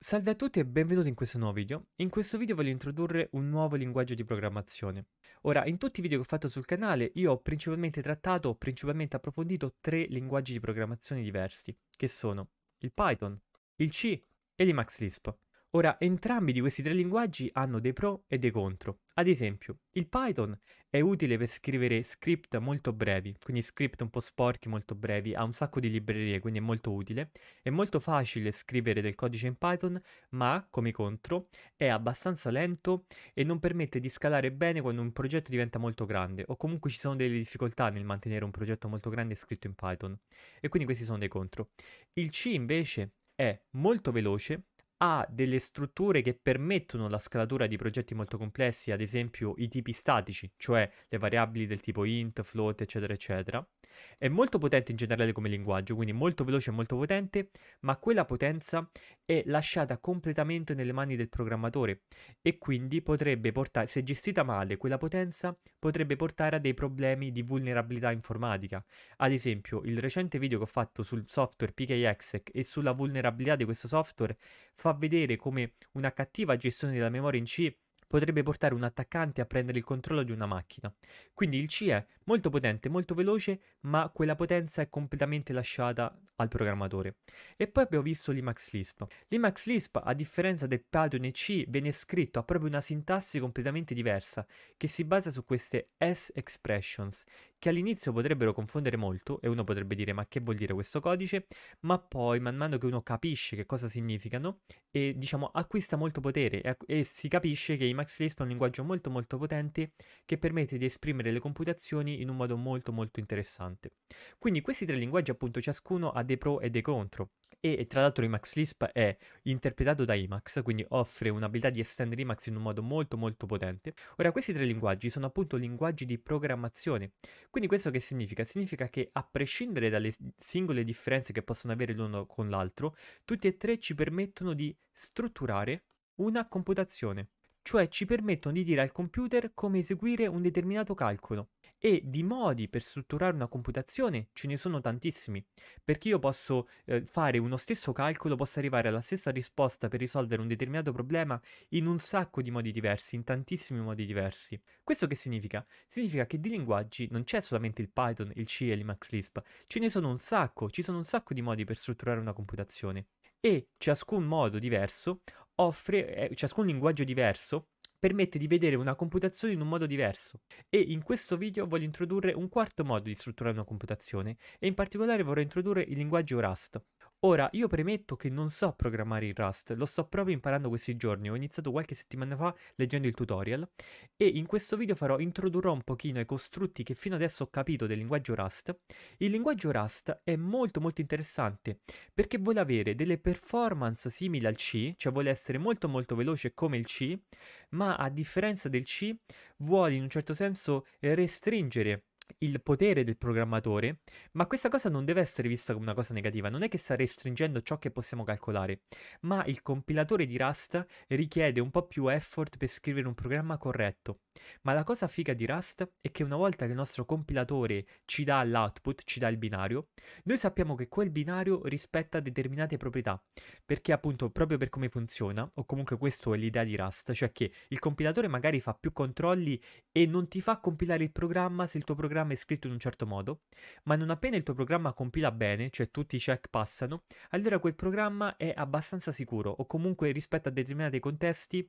Salve a tutti e benvenuti in questo nuovo video. In questo video voglio introdurre un nuovo linguaggio di programmazione. Ora, in tutti i video che ho fatto sul canale, io ho principalmente trattato, ho principalmente approfondito tre linguaggi di programmazione diversi, che sono il Python, il C e l'Emacs Lisp. Ora, entrambi di questi tre linguaggi hanno dei pro e dei contro. Ad esempio, il Python è utile per scrivere script molto brevi, quindi script un po' sporchi molto brevi, ha un sacco di librerie, quindi è molto utile. È molto facile scrivere del codice in Python, ma, come contro, è abbastanza lento e non permette di scalare bene quando un progetto diventa molto grande, o comunque ci sono delle difficoltà nel mantenere un progetto molto grande scritto in Python. E quindi questi sono dei contro. Il C invece è molto veloce ha delle strutture che permettono la scalatura di progetti molto complessi, ad esempio i tipi statici, cioè le variabili del tipo int, float, eccetera, eccetera. È molto potente in generale come linguaggio, quindi molto veloce e molto potente, ma quella potenza è lasciata completamente nelle mani del programmatore e quindi potrebbe portare, se gestita male, quella potenza potrebbe portare a dei problemi di vulnerabilità informatica. Ad esempio, il recente video che ho fatto sul software PKExec e sulla vulnerabilità di questo software fa vedere come una cattiva gestione della memoria in C potrebbe portare un attaccante a prendere il controllo di una macchina. Quindi il C è molto potente, molto veloce, ma quella potenza è completamente lasciata al programmatore. E poi abbiamo visto l'Imax Lisp. L'Imax Lisp, a differenza del Python e C, viene scritto, ha proprio una sintassi completamente diversa, che si basa su queste S expressions, che all'inizio potrebbero confondere molto e uno potrebbe dire ma che vuol dire questo codice, ma poi man mano che uno capisce che cosa significano e diciamo acquista molto potere e, e si capisce che i Max Lisp è un linguaggio molto molto potente che permette di esprimere le computazioni in un modo molto molto interessante. Quindi questi tre linguaggi appunto ciascuno ha dei pro e dei contro e tra l'altro Emacs Lisp è interpretato da Emacs, quindi offre un'abilità di estendere Emacs in un modo molto molto potente. Ora questi tre linguaggi sono appunto linguaggi di programmazione, quindi questo che significa? Significa che a prescindere dalle singole differenze che possono avere l'uno con l'altro, tutti e tre ci permettono di strutturare una computazione, cioè ci permettono di dire al computer come eseguire un determinato calcolo e di modi per strutturare una computazione ce ne sono tantissimi, perché io posso eh, fare uno stesso calcolo, posso arrivare alla stessa risposta per risolvere un determinato problema in un sacco di modi diversi, in tantissimi modi diversi. Questo che significa? Significa che di linguaggi non c'è solamente il Python, il C e il MaxLisp, ce ne sono un sacco, ci sono un sacco di modi per strutturare una computazione e ciascun modo diverso offre, eh, ciascun linguaggio diverso permette di vedere una computazione in un modo diverso e in questo video voglio introdurre un quarto modo di strutturare una computazione e in particolare vorrei introdurre il linguaggio Rust. Ora, io premetto che non so programmare in Rust, lo sto proprio imparando questi giorni, ho iniziato qualche settimana fa leggendo il tutorial e in questo video farò, introdurrò un pochino i costrutti che fino adesso ho capito del linguaggio Rust. Il linguaggio Rust è molto molto interessante perché vuole avere delle performance simili al C, cioè vuole essere molto molto veloce come il C, ma a differenza del C vuole in un certo senso restringere il potere del programmatore, ma questa cosa non deve essere vista come una cosa negativa, non è che sta restringendo ciò che possiamo calcolare, ma il compilatore di Rust richiede un po' più effort per scrivere un programma corretto. Ma la cosa figa di Rust è che una volta che il nostro compilatore ci dà l'output, ci dà il binario, noi sappiamo che quel binario rispetta determinate proprietà, perché appunto proprio per come funziona, o comunque questa è l'idea di Rust, cioè che il compilatore magari fa più controlli e non ti fa compilare il programma se il tuo programma programma è scritto in un certo modo, ma non appena il tuo programma compila bene, cioè tutti i check passano, allora quel programma è abbastanza sicuro o comunque rispetto a determinati contesti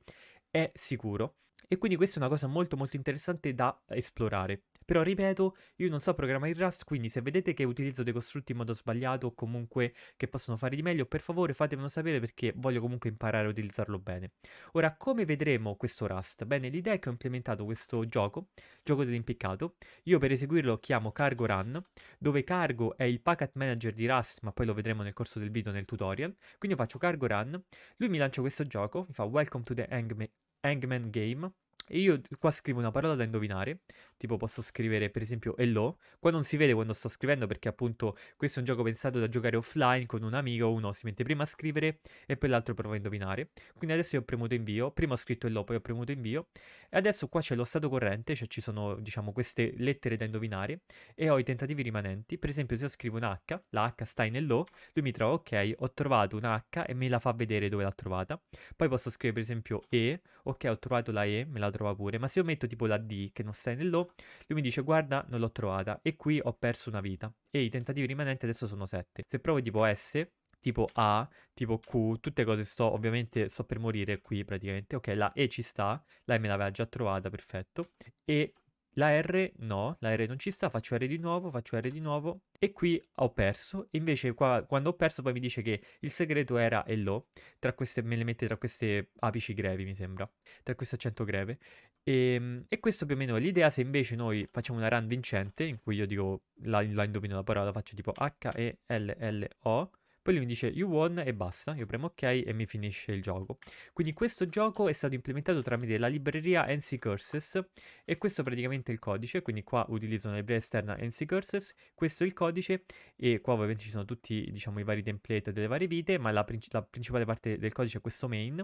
è sicuro. E quindi questa è una cosa molto molto interessante da esplorare. Però ripeto, io non so programmare il Rust, quindi se vedete che utilizzo dei costrutti in modo sbagliato o comunque che possono fare di meglio, per favore fatemelo sapere perché voglio comunque imparare a utilizzarlo bene. Ora, come vedremo questo Rust? Bene, l'idea è che ho implementato questo gioco, gioco dell'impiccato. Io per eseguirlo chiamo Cargo Run, dove Cargo è il packet manager di Rust, ma poi lo vedremo nel corso del video nel tutorial. Quindi faccio Cargo Run, lui mi lancia questo gioco, mi fa Welcome to the Hangman Game, e io qua scrivo una parola da indovinare, tipo posso scrivere per esempio hello, qua non si vede quando sto scrivendo perché appunto questo è un gioco pensato da giocare offline con un amico, uno si mette prima a scrivere e poi l'altro prova a indovinare. Quindi adesso io ho premuto invio, prima ho scritto hello, poi ho premuto invio e adesso qua c'è lo stato corrente, cioè ci sono diciamo queste lettere da indovinare e ho i tentativi rimanenti, per esempio se io scrivo un H, la H sta in hello, lui mi trova ok, ho trovato una H e me la fa vedere dove l'ha trovata, poi posso scrivere per esempio E, ok ho trovato la E, me la trova trova pure, ma se io metto tipo la D che non stai nell'O, lui mi dice guarda non l'ho trovata e qui ho perso una vita e i tentativi rimanenti adesso sono 7. Se provo tipo S, tipo A, tipo Q, tutte cose sto ovviamente sto per morire qui praticamente, ok la E ci sta, la E me l'aveva già trovata, perfetto, e la R no, la R non ci sta, faccio R di nuovo, faccio R di nuovo e qui ho perso. Invece qua, quando ho perso poi mi dice che il segreto era hello, tra queste, me le mette tra queste apici grevi mi sembra, tra questo accento greve. E, ehm, e questo più o meno è l'idea, se invece noi facciamo una run vincente, in cui io dico, la, la indovino la parola, faccio tipo H-E-L-L-O, poi lui mi dice you won e basta, io premo ok e mi finisce il gioco. Quindi questo gioco è stato implementato tramite la libreria NC Curses e questo è praticamente il codice, quindi qua utilizzo una libreria esterna NC Curses, questo è il codice e qua ovviamente ci sono tutti diciamo, i vari template delle varie vite, ma la, princi- la principale parte del codice è questo main.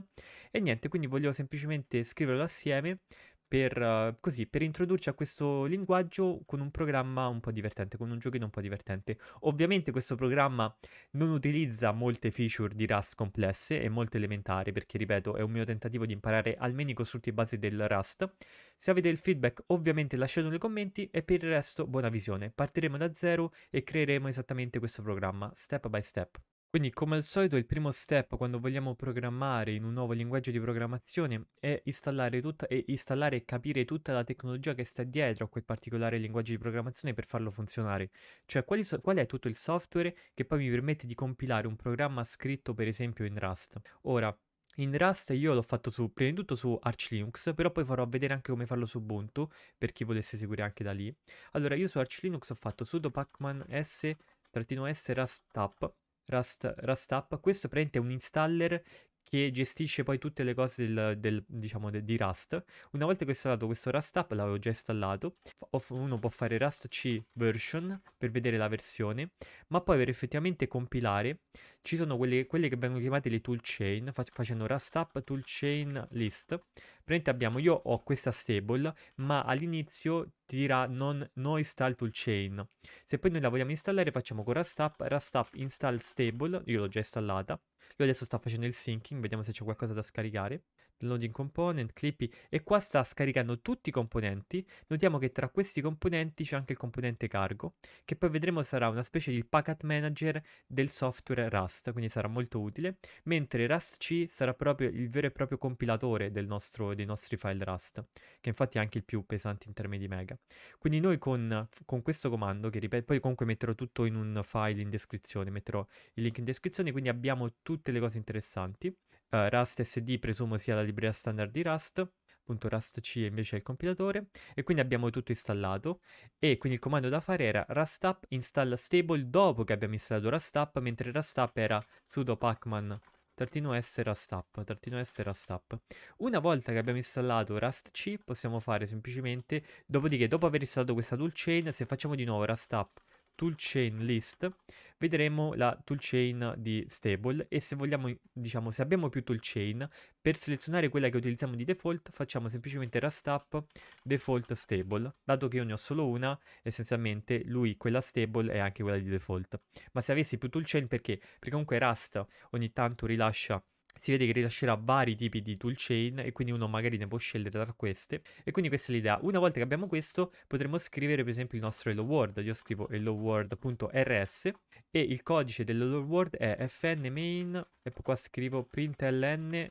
E niente, quindi voglio semplicemente scriverlo assieme per, eh, così, per introdurci a questo linguaggio con un programma un po' divertente, con un giochino un po' divertente. Ovviamente questo programma non utilizza molte feature di Rust complesse e molto elementari, perché ripeto, è un mio tentativo di imparare almeno i costrutti base del Rust. Se avete il feedback, ovviamente lasciatelo nei commenti e per il resto buona visione. Partiremo da zero e creeremo esattamente questo programma, step by step. Quindi come al solito il primo step quando vogliamo programmare in un nuovo linguaggio di programmazione è installare, tutta, è installare e capire tutta la tecnologia che sta dietro a quel particolare linguaggio di programmazione per farlo funzionare. Cioè so- qual è tutto il software che poi mi permette di compilare un programma scritto per esempio in Rust. Ora, in Rust io l'ho fatto su, prima di tutto su Arch Linux, però poi farò vedere anche come farlo su Ubuntu, per chi volesse seguire anche da lì. Allora, io su Arch Linux ho fatto sudo pacman s-s rust Rust, Rust Up. Questo praticamente è un installer che gestisce poi tutte le cose del, del, diciamo, de, di Rust. Una volta che ho installato questo Rust app, l'avevo già installato, uno può fare Rust C version per vedere la versione, ma poi per effettivamente compilare ci sono quelle, quelle che vengono chiamate le toolchain, fac- facendo Rust app toolchain list. Praticamente abbiamo, io ho questa stable, ma all'inizio ti dirà non, no install toolchain. Se poi noi la vogliamo installare facciamo con Rust app, Rust app install stable, io l'ho già installata, io adesso sto facendo il syncing, vediamo se c'è qualcosa da scaricare loading component, clippy e qua sta scaricando tutti i componenti. Notiamo che tra questi componenti c'è anche il componente cargo, che poi vedremo sarà una specie di packet manager del software Rust, quindi sarà molto utile, mentre Rust C sarà proprio il vero e proprio compilatore nostro, dei nostri file Rust, che infatti è anche il più pesante in termini di mega. Quindi noi con, con questo comando, che ripeto, poi comunque metterò tutto in un file in descrizione, metterò il link in descrizione, quindi abbiamo tutte le cose interessanti. Uh, Rust SD presumo sia la libreria standard di Rust, appunto Rust C invece è il compilatore, e quindi abbiamo tutto installato, e quindi il comando da fare era Rust App install stable dopo che abbiamo installato Rust App, mentre Rust App era sudo pacman trattino s rust app, s rust app. Una volta che abbiamo installato rust c possiamo fare semplicemente, dopodiché dopo aver installato questa toolchain, se facciamo di nuovo rust app toolchain list vedremo la toolchain di stable e se vogliamo diciamo se abbiamo più toolchain per selezionare quella che utilizziamo di default facciamo semplicemente rust up default stable dato che io ne ho solo una essenzialmente lui quella stable è anche quella di default ma se avessi più toolchain perché perché comunque rust ogni tanto rilascia si vede che rilascerà vari tipi di toolchain e quindi uno magari ne può scegliere tra queste e quindi questa è l'idea una volta che abbiamo questo potremo scrivere per esempio il nostro hello world io scrivo hello world.rs e il codice dell'hello world è fn main e poi qua scrivo println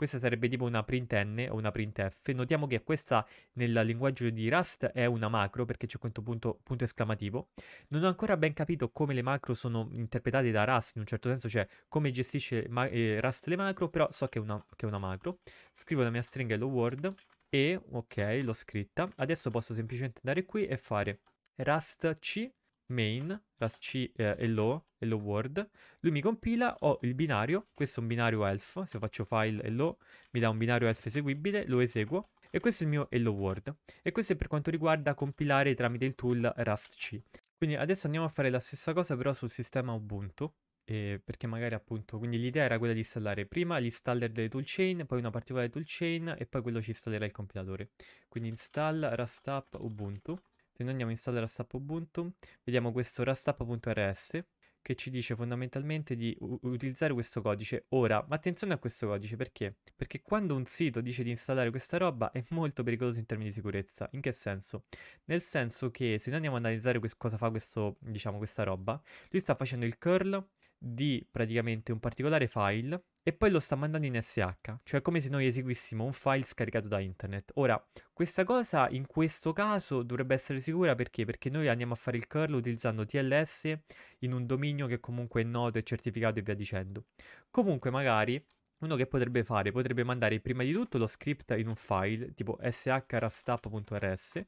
questa sarebbe tipo una printn o una printf. Notiamo che questa nel linguaggio di Rust è una macro perché c'è questo punto, punto, esclamativo. Non ho ancora ben capito come le macro sono interpretate da Rust, in un certo senso, cioè come gestisce ma- eh, Rust le macro, però so che è, una, che è una macro. Scrivo la mia stringa hello world e ok, l'ho scritta. Adesso posso semplicemente andare qui e fare Rust C main, class C, eh, hello, hello world, lui mi compila, ho il binario, questo è un binario elf, se faccio file hello mi dà un binario elf eseguibile, lo eseguo, e questo è il mio hello world. E questo è per quanto riguarda compilare tramite il tool Rust C. Quindi adesso andiamo a fare la stessa cosa però sul sistema Ubuntu, eh, perché magari appunto, quindi l'idea era quella di installare prima l'installer delle toolchain, poi una particolare toolchain e poi quello ci installerà il compilatore. Quindi install Rust Ubuntu. Se noi andiamo a installare Rastap Ubuntu, vediamo questo rastap.rs che ci dice fondamentalmente di utilizzare questo codice. Ora, ma attenzione a questo codice perché? Perché quando un sito dice di installare questa roba è molto pericoloso in termini di sicurezza. In che senso? Nel senso che se noi andiamo ad analizzare cosa fa questo, diciamo, questa roba, lui sta facendo il curl di praticamente un particolare file e poi lo sta mandando in SH, cioè come se noi eseguissimo un file scaricato da internet. Ora, questa cosa in questo caso dovrebbe essere sicura perché? Perché noi andiamo a fare il curl utilizzando TLS in un dominio che comunque è noto e certificato e via dicendo. Comunque magari uno che potrebbe fare, potrebbe mandare prima di tutto lo script in un file tipo shrastup.rs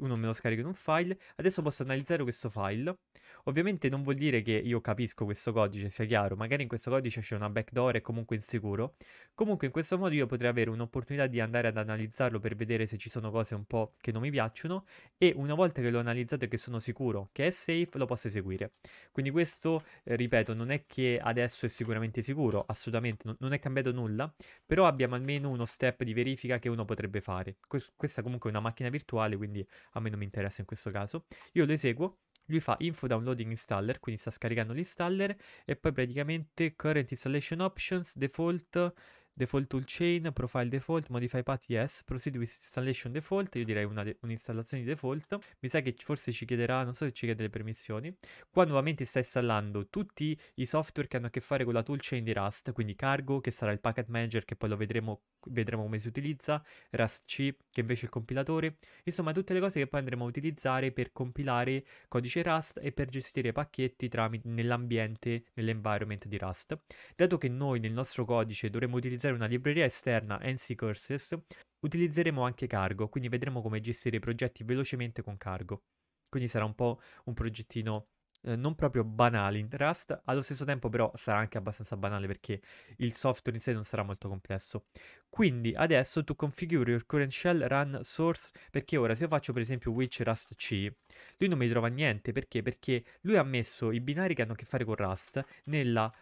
uno me lo scarica in un file, adesso posso analizzare questo file. Ovviamente non vuol dire che io capisco questo codice, sia chiaro, magari in questo codice c'è una backdoor e comunque insicuro. Comunque in questo modo io potrei avere un'opportunità di andare ad analizzarlo per vedere se ci sono cose un po' che non mi piacciono e una volta che l'ho analizzato e che sono sicuro che è safe, lo posso eseguire. Quindi questo, eh, ripeto, non è che adesso è sicuramente sicuro, assolutamente, non, non è cambiato nulla, però abbiamo almeno uno step di verifica che uno potrebbe fare. Questa comunque è una macchina virtuale, quindi a me non mi interessa in questo caso. Io lo eseguo, lui fa info downloading installer, quindi sta scaricando l'installer e poi praticamente current installation options, default, default toolchain, profile default, modify path yes, proceed with installation default, io direi un'installazione di default, mi sa che forse ci chiederà, non so se ci chiede le permissioni, qua nuovamente sta installando tutti i software che hanno a che fare con la toolchain di Rust, quindi Cargo che sarà il packet manager che poi lo vedremo, vedremo come si utilizza, Rust C che invece è il compilatore, insomma tutte le cose che poi andremo a utilizzare per compilare codice Rust e per gestire pacchetti tramite nell'ambiente, nell'environment di Rust. Dato che noi nel nostro codice dovremmo utilizzare utilizzare una libreria esterna NC Courses, utilizzeremo anche Cargo, quindi vedremo come gestire i progetti velocemente con Cargo. Quindi sarà un po' un progettino eh, non proprio banale in Rust, allo stesso tempo però sarà anche abbastanza banale perché il software in sé non sarà molto complesso. Quindi adesso tu configuri il current shell run source perché ora se io faccio per esempio Witch Rust C, lui non mi trova niente perché? Perché lui ha messo i binari che hanno a che fare con Rust nella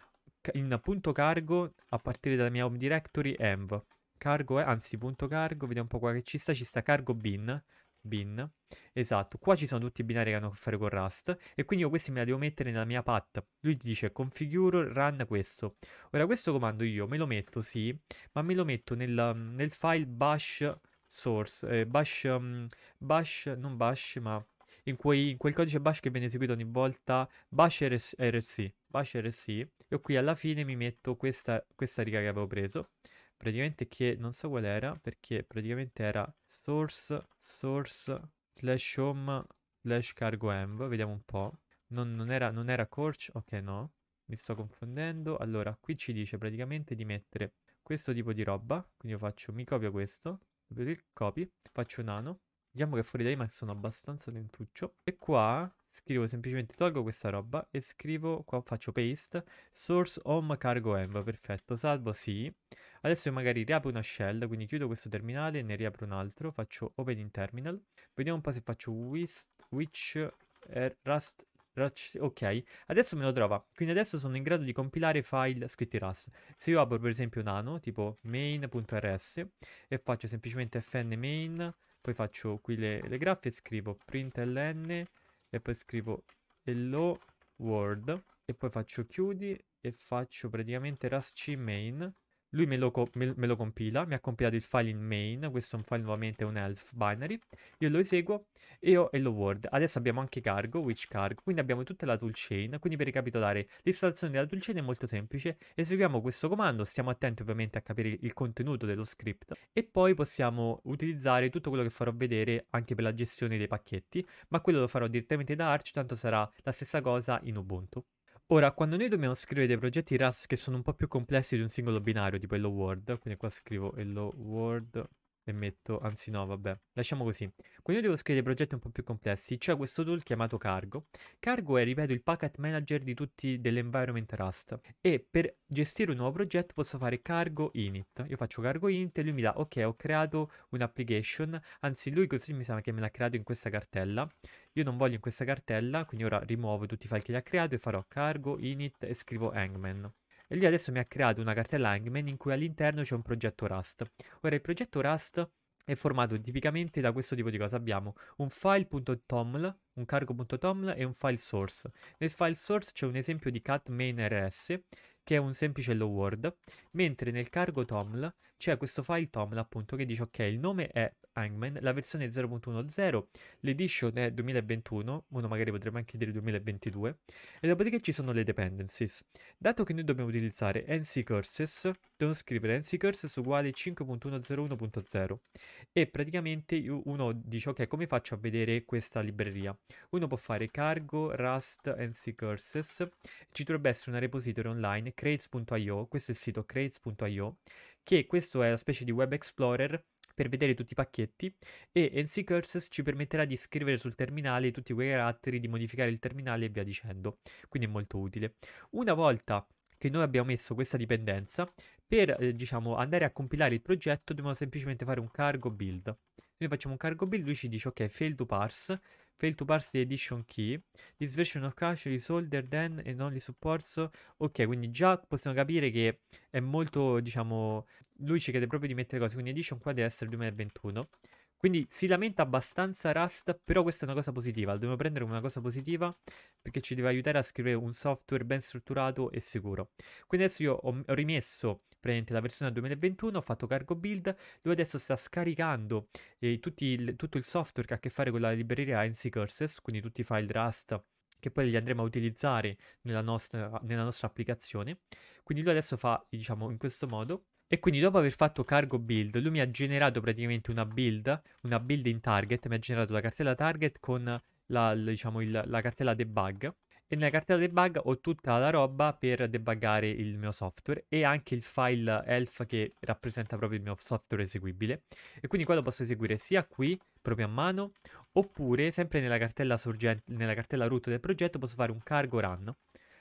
in punto cargo a partire dalla mia home directory env. Cargo, eh, anzi punto cargo, vediamo un po' qua che ci sta, ci sta cargo bin, bin, esatto, qua ci sono tutti i binari che hanno a che fare con Rust e quindi io questi me la devo mettere nella mia path, lui dice configure run questo, ora questo comando io me lo metto sì, ma me lo metto nel, nel file bash source, eh, bash, um, bash, non bash ma in, cui, in quel codice bash che viene eseguito ogni volta bash RS, RC, bash RC, io qui alla fine mi metto questa, questa riga che avevo preso, praticamente che non so qual era, perché praticamente era source, source, slash home, slash cargo env, vediamo un po', non, non era, non era corch, ok no, mi sto confondendo, allora qui ci dice praticamente di mettere questo tipo di roba, quindi io faccio, mi copio questo, copy, faccio nano, Diciamo che fuori da IMAX sono abbastanza lentuccio. E qua scrivo semplicemente, tolgo questa roba e scrivo, qua faccio paste, source home cargo env, perfetto, salvo, sì. Adesso magari riapro una shell, quindi chiudo questo terminale e ne riapro un altro, faccio open in terminal. Vediamo un po' se faccio which eh, rust Ok, adesso me lo trova. Quindi adesso sono in grado di compilare file scritti Rust. Se io apro per esempio nano, tipo main.rs e faccio semplicemente fn main poi faccio qui le, le graffe e scrivo println e poi scrivo hello world e poi faccio chiudi e faccio praticamente rasc main lui me lo, me, me lo, compila, mi ha compilato il file in main, questo è un file nuovamente un elf binary, io lo eseguo e ho hello world. Adesso abbiamo anche cargo, which cargo, quindi abbiamo tutta la toolchain, quindi per ricapitolare, l'installazione della toolchain è molto semplice, eseguiamo questo comando, stiamo attenti ovviamente a capire il contenuto dello script e poi possiamo utilizzare tutto quello che farò vedere anche per la gestione dei pacchetti, ma quello lo farò direttamente da Arch, tanto sarà la stessa cosa in Ubuntu. Ora, quando noi dobbiamo scrivere dei progetti RAS che sono un po' più complessi di un singolo binario, tipo hello world, quindi qua scrivo hello world e metto, anzi no, vabbè, lasciamo così. Quando io devo scrivere progetti un po' più complessi, c'è questo tool chiamato Cargo. Cargo è, ripeto, il packet manager di tutti dell'environment Rust e per gestire un nuovo progetto posso fare Cargo init. Io faccio Cargo init e lui mi dà, ok, ho creato un'application, anzi lui così mi sa che me l'ha creato in questa cartella. Io non voglio in questa cartella, quindi ora rimuovo tutti i file che gli ha creato e farò Cargo init e scrivo Hangman. E lui adesso mi ha creato una cartella Hangman in cui all'interno c'è un progetto Rust. Ora il progetto Rust è formato tipicamente da questo tipo di cosa. Abbiamo un file.toml, un cargo.toml e un file source. Nel file source c'è un esempio di cat main rs che è un semplice hello world, mentre nel cargo toml c'è questo file toml appunto che dice ok il nome è Hangman, la versione 0.10, l'edition è 2021, uno magari potremmo anche dire 2022, e dopodiché ci sono le dependencies. Dato che noi dobbiamo utilizzare NC Curses, dobbiamo scrivere NC Curses uguale 5.101.0 e praticamente uno dice ok come faccio a vedere questa libreria? Uno può fare cargo rust NC Curses, ci dovrebbe essere una repository online crates.io, questo è il sito crates.io, che questo è la specie di web explorer per vedere tutti i pacchetti e NC Curses ci permetterà di scrivere sul terminale tutti quei caratteri, di modificare il terminale e via dicendo, quindi è molto utile. Una volta che noi abbiamo messo questa dipendenza, per eh, diciamo, andare a compilare il progetto dobbiamo semplicemente fare un cargo build. noi facciamo un cargo build lui ci dice ok fail to parse, fail to parse the edition key, this version of cache is older than and only supports, ok quindi già possiamo capire che è molto diciamo lui ci chiede proprio di mettere cose, quindi Edition qua deve essere 2021. Quindi si lamenta abbastanza Rust, però questa è una cosa positiva, la dobbiamo prendere come una cosa positiva perché ci deve aiutare a scrivere un software ben strutturato e sicuro. Quindi adesso io ho, ho rimesso praticamente la versione 2021, ho fatto cargo build, lui adesso sta scaricando eh, il, tutto il software che ha a che fare con la libreria NC Curses, quindi tutti i file Rust che poi li andremo a utilizzare nella nostra, nella nostra applicazione. Quindi lui adesso fa, diciamo, in questo modo, e quindi dopo aver fatto cargo build, lui mi ha generato praticamente una build, una build in target, mi ha generato la cartella target con la, diciamo, il, la cartella debug. E nella cartella debug ho tutta la roba per debuggare il mio software e anche il file elf che rappresenta proprio il mio software eseguibile. E quindi quello posso eseguire sia qui, proprio a mano, oppure sempre nella cartella, sorgente, nella cartella root del progetto posso fare un cargo run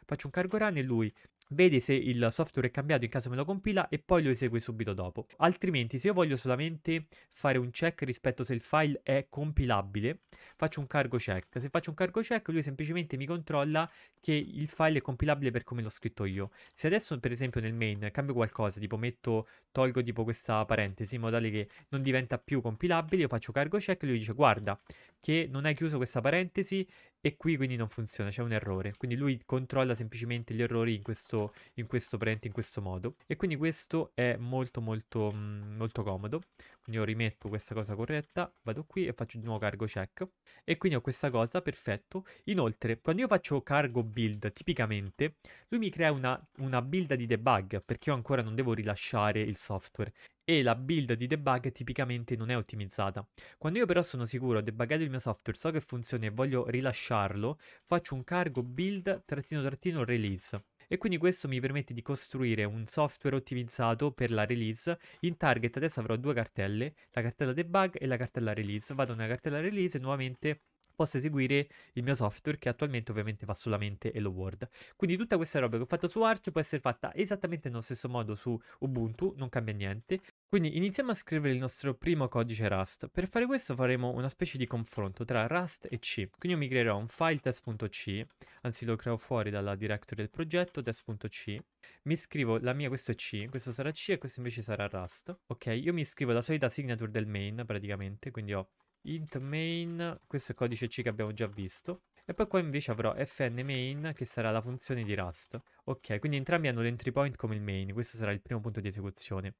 faccio un cargo run e lui vede se il software è cambiato in caso me lo compila e poi lo esegue subito dopo. Altrimenti se io voglio solamente fare un check rispetto se il file è compilabile, faccio un cargo check. Se faccio un cargo check lui semplicemente mi controlla che il file è compilabile per come l'ho scritto io. Se adesso per esempio nel main cambio qualcosa, tipo metto, tolgo tipo questa parentesi in modo tale che non diventa più compilabile, io faccio cargo check e lui dice guarda, che non hai chiuso questa parentesi e qui quindi non funziona, c'è un errore. Quindi lui controlla semplicemente gli errori in questo, in questo parente, in questo modo. E quindi questo è molto molto mm, molto comodo. Quindi io rimetto questa cosa corretta, vado qui e faccio di nuovo cargo check. E quindi ho questa cosa, perfetto. Inoltre, quando io faccio cargo build, tipicamente, lui mi crea una, una build di debug, perché io ancora non devo rilasciare il software e la build di debug tipicamente non è ottimizzata. Quando io però sono sicuro, ho debuggato il mio software, so che funziona e voglio rilasciarlo, faccio un cargo build-release. E quindi questo mi permette di costruire un software ottimizzato per la release. In target adesso avrò due cartelle, la cartella debug e la cartella release. Vado nella cartella release e nuovamente posso eseguire il mio software che attualmente ovviamente fa solamente Hello World. Quindi tutta questa roba che ho fatto su Arch può essere fatta esattamente nello stesso modo su Ubuntu, non cambia niente, quindi iniziamo a scrivere il nostro primo codice Rust. Per fare questo faremo una specie di confronto tra Rust e C. Quindi io mi creerò un file test.c, anzi lo creo fuori dalla directory del progetto, test.c. Mi scrivo la mia, questo è C, questo sarà C e questo invece sarà Rust. Ok, io mi scrivo la solita signature del main praticamente, quindi ho int main, questo è il codice C che abbiamo già visto. E poi qua invece avrò fn main che sarà la funzione di Rust. Ok, quindi entrambi hanno l'entry point come il main, questo sarà il primo punto di esecuzione.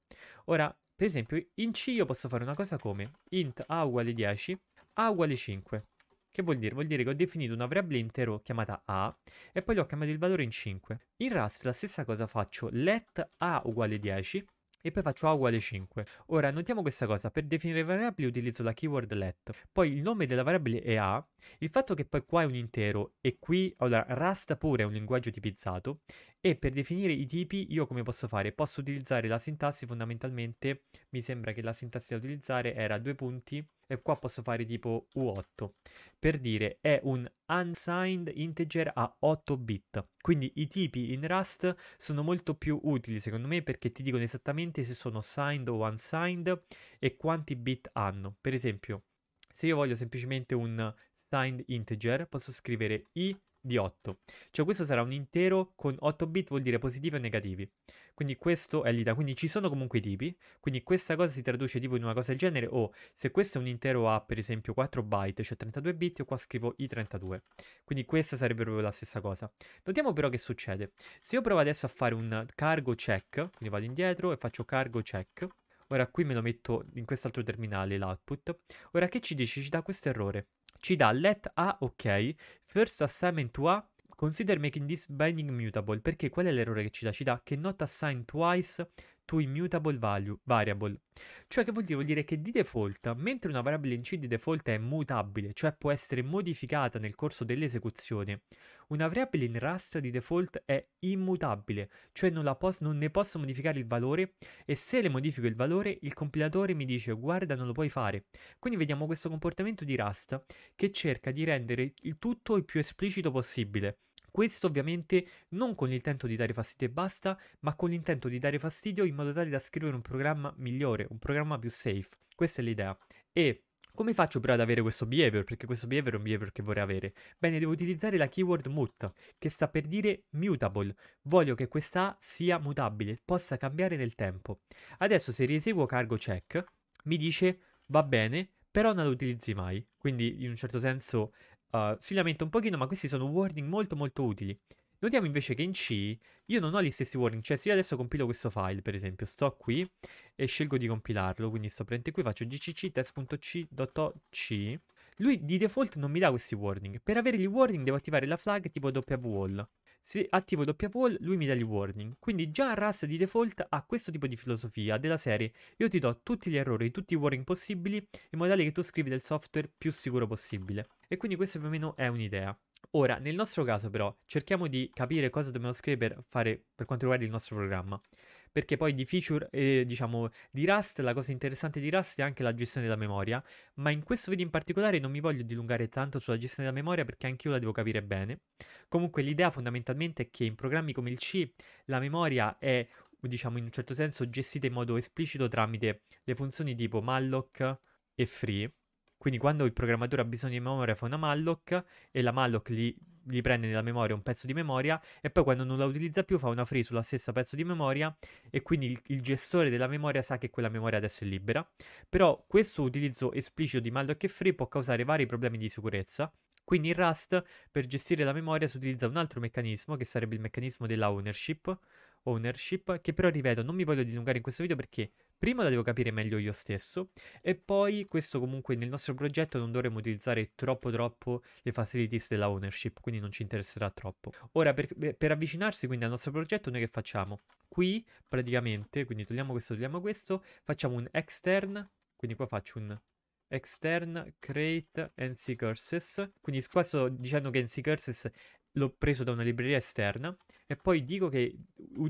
Ora, per esempio, in C io posso fare una cosa come int a uguale 10, a uguale 5. Che vuol dire? Vuol dire che ho definito una variabile intero chiamata a e poi gli ho cambiato il valore in 5. In Rust la stessa cosa faccio let a uguale 10 e poi faccio A uguale 5. Ora notiamo questa cosa, per definire variabili utilizzo la keyword let, poi il nome della variabile è A, il fatto che poi qua è un intero e qui, allora Rust pure è un linguaggio tipizzato e per definire i tipi io come posso fare? Posso utilizzare la sintassi fondamentalmente, mi sembra che la sintassi da utilizzare era due punti e qua posso fare tipo U8 per dire è un unsigned integer a 8 bit. Quindi i tipi in Rust sono molto più utili secondo me perché ti dicono esattamente se sono signed o unsigned e quanti bit hanno. Per esempio, se io voglio semplicemente un signed integer, posso scrivere i di 8. Cioè questo sarà un intero con 8 bit vuol dire positivi o negativi. Quindi questo è l'idea. Quindi ci sono comunque i tipi. Quindi questa cosa si traduce tipo in una cosa del genere o oh, se questo è un intero A per esempio 4 byte, cioè 32 bit, io qua scrivo i 32. Quindi questa sarebbe proprio la stessa cosa. Notiamo però che succede. Se io provo adesso a fare un cargo check, quindi vado indietro e faccio cargo check. Ora qui me lo metto in quest'altro terminale l'output. Ora che ci dice? Ci dà questo errore ci dà let A ok, first assignment to A, consider making this binding mutable, perché qual è l'errore che ci dà? Ci dà che not assign twice toImmutable value, variable. Cioè che vuol dire? Vuol dire che di default, mentre una variabile in C di default è mutabile, cioè può essere modificata nel corso dell'esecuzione, una variabile in Rust di default è immutabile, cioè non, pos- non ne posso modificare il valore e se le modifico il valore il compilatore mi dice guarda non lo puoi fare. Quindi vediamo questo comportamento di Rust che cerca di rendere il tutto il più esplicito possibile. Questo ovviamente non con l'intento di dare fastidio e basta, ma con l'intento di dare fastidio in modo tale da scrivere un programma migliore, un programma più safe. Questa è l'idea. E come faccio però ad avere questo behavior? Perché questo behavior è un behavior che vorrei avere. Bene, devo utilizzare la keyword mut, che sta per dire mutable. Voglio che questa A sia mutabile, possa cambiare nel tempo. Adesso se rieseguo cargo check, mi dice va bene, però non la utilizzi mai. Quindi in un certo senso uh, si lamenta un pochino, ma questi sono warning molto molto utili. Notiamo invece che in C io non ho gli stessi warning, cioè se io adesso compilo questo file, per esempio, sto qui e scelgo di compilarlo, quindi sto prendendo qui, faccio gcc test.c.c, lui di default non mi dà questi warning. Per avere gli warning devo attivare la flag tipo wall se attivo doppia wall lui mi dà gli warning. Quindi già Rust di default ha questo tipo di filosofia della serie. Io ti do tutti gli errori, tutti i warning possibili in modo tale che tu scrivi del software più sicuro possibile. E quindi questo più o meno è un'idea. Ora, nel nostro caso però, cerchiamo di capire cosa dobbiamo scrivere per fare per quanto riguarda il nostro programma perché poi di feature, eh, diciamo, di Rust, la cosa interessante di Rust è anche la gestione della memoria, ma in questo video in particolare non mi voglio dilungare tanto sulla gestione della memoria perché anche io la devo capire bene. Comunque l'idea fondamentalmente è che in programmi come il C la memoria è, diciamo, in un certo senso gestita in modo esplicito tramite le funzioni tipo malloc e free. Quindi quando il programmatore ha bisogno di memoria fa una malloc e la malloc gli gli prende nella memoria un pezzo di memoria e poi quando non la utilizza più fa una free sulla stessa pezzo di memoria e quindi il, il gestore della memoria sa che quella memoria adesso è libera. Però questo utilizzo esplicito di malloc e free può causare vari problemi di sicurezza. Quindi in Rust per gestire la memoria si utilizza un altro meccanismo che sarebbe il meccanismo della ownership ownership, che però ripeto non mi voglio dilungare in questo video perché prima la devo capire meglio io stesso e poi questo comunque nel nostro progetto non dovremo utilizzare troppo troppo le facilities della ownership, quindi non ci interesserà troppo. Ora per, eh, per avvicinarsi quindi al nostro progetto noi che facciamo? Qui praticamente, quindi togliamo questo, togliamo questo, facciamo un extern, quindi qua faccio un extern create NC curses quindi qua sto dicendo che NC curses l'ho preso da una libreria esterna e poi dico che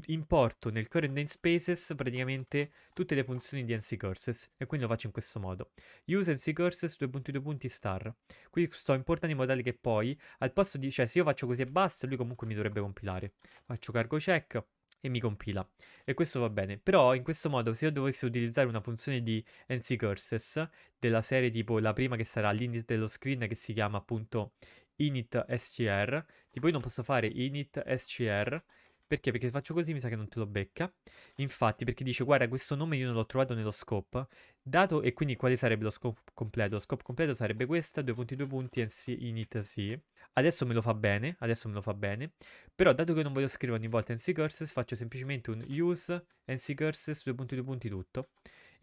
importo nel current namespaces praticamente tutte le funzioni di NC Courses e quindi lo faccio in questo modo. Use NC Courses 2.2. star. Qui sto importando i modelli che poi al posto di, cioè se io faccio così e basta, lui comunque mi dovrebbe compilare. Faccio cargo check e mi compila e questo va bene però in questo modo se io dovessi utilizzare una funzione di NC Courses della serie tipo la prima che sarà all'indice dello screen che si chiama appunto init scr, tipo io non posso fare init scr, perché? Perché se faccio così mi sa che non te lo becca. Infatti, perché dice, guarda, questo nome io non l'ho trovato nello scope, dato, e quindi quale sarebbe lo scope completo? Lo scope completo sarebbe questa, due punti, due punti, init, sì. Adesso me lo fa bene, adesso me lo fa bene. Però dato che non voglio scrivere ogni volta NC curses, faccio semplicemente un use NC curses, due punti, due punti, tutto.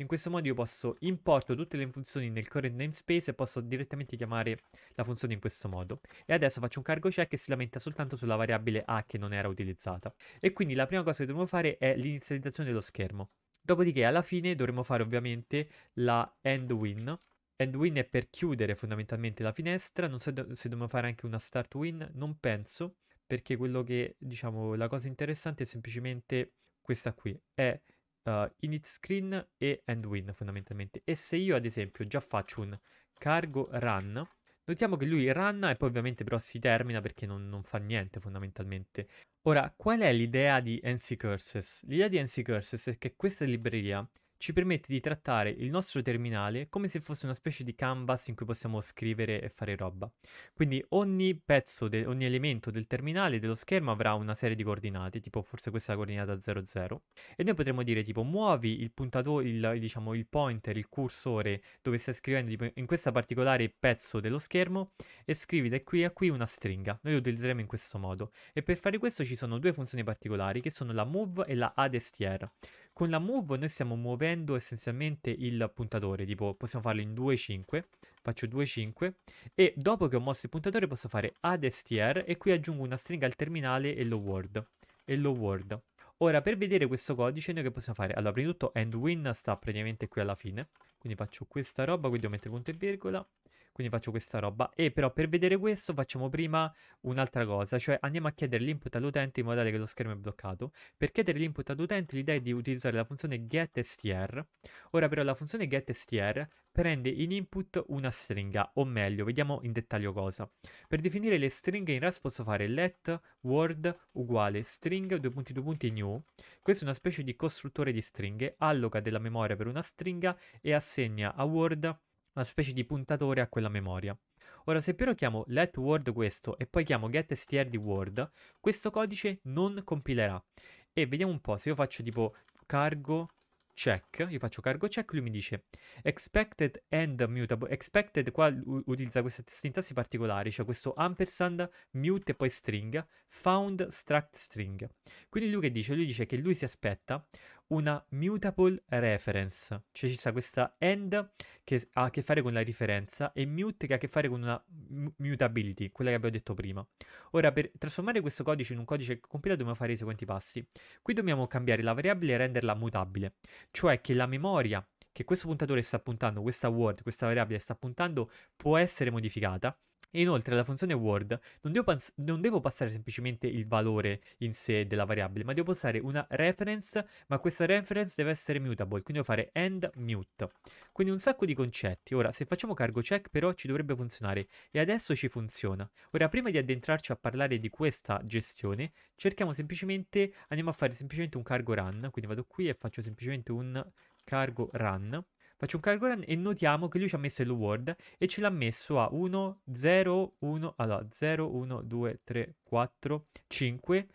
In questo modo io posso importo tutte le funzioni nel current namespace e posso direttamente chiamare la funzione in questo modo. E adesso faccio un cargo check che si lamenta soltanto sulla variabile A che non era utilizzata. E quindi la prima cosa che dobbiamo fare è l'inizializzazione dello schermo. Dopodiché alla fine dovremo fare ovviamente la end win. End win è per chiudere fondamentalmente la finestra, non so se dobbiamo fare anche una start win, non penso, perché quello che diciamo la cosa interessante è semplicemente questa qui, è uh, init screen e end win fondamentalmente. E se io ad esempio già faccio un cargo run, notiamo che lui run e poi ovviamente però si termina perché non, non fa niente fondamentalmente. Ora, qual è l'idea di NC Curses? L'idea di NC Curses è che questa libreria ci permette di trattare il nostro terminale come se fosse una specie di canvas in cui possiamo scrivere e fare roba. Quindi ogni pezzo, de- ogni elemento del terminale, dello schermo avrà una serie di coordinate, tipo forse questa è la coordinata 00, e noi potremmo dire tipo muovi il puntatore, il, diciamo il pointer, il cursore dove stai scrivendo tipo, in questo particolare pezzo dello schermo e scrivi da qui a qui una stringa. Noi lo utilizzeremo in questo modo. E per fare questo ci sono due funzioni particolari che sono la move e la add con la move noi stiamo muovendo essenzialmente il puntatore, tipo possiamo farlo in 2-5, faccio 2-5 e dopo che ho mosso il puntatore posso fare add str e qui aggiungo una stringa al terminale hello world, hello world. Ora per vedere questo codice noi che possiamo fare? Allora prima di tutto end win sta praticamente qui alla fine, quindi faccio questa roba, quindi devo mettere punto e virgola quindi faccio questa roba. E però per vedere questo facciamo prima un'altra cosa, cioè andiamo a chiedere l'input all'utente in modo tale che lo schermo è bloccato. Per chiedere l'input all'utente l'idea è di utilizzare la funzione getStr. Ora però la funzione getStr prende in input una stringa, o meglio, vediamo in dettaglio cosa. Per definire le stringhe in RAS posso fare let word uguale string 2.2. new. Questo è una specie di costruttore di stringhe, alloca della memoria per una stringa e assegna a word una specie di puntatore a quella memoria. Ora se però chiamo let word questo e poi chiamo get str di word, questo codice non compilerà. E vediamo un po', se io faccio tipo cargo check, io faccio cargo check, lui mi dice expected and mutable, expected qua utilizza queste sintassi particolari, cioè questo ampersand, mute e poi string, found struct string. Quindi lui che dice? Lui dice che lui si aspetta una mutable reference, cioè ci sta questa end che ha a che fare con la referenza e mute che ha a che fare con una mutability, quella che abbiamo detto prima. Ora per trasformare questo codice in un codice compilato dobbiamo fare i seguenti passi. Qui dobbiamo cambiare la variabile e renderla mutabile, cioè che la memoria che questo puntatore sta puntando, questa word, questa variabile sta puntando, può essere modificata e inoltre la funzione word non devo, pass- non devo passare semplicemente il valore in sé della variabile, ma devo passare una reference, ma questa reference deve essere mutable, quindi devo fare end mute. Quindi un sacco di concetti. Ora, se facciamo cargo check però ci dovrebbe funzionare e adesso ci funziona. Ora, prima di addentrarci a parlare di questa gestione, cerchiamo semplicemente, andiamo a fare semplicemente un cargo run, quindi vado qui e faccio semplicemente un cargo run Faccio un cargolan e notiamo che lui ci ha messo il word e ce l'ha messo a 1, 0, 1, allora 0, 1, 2, 3, 4, 5,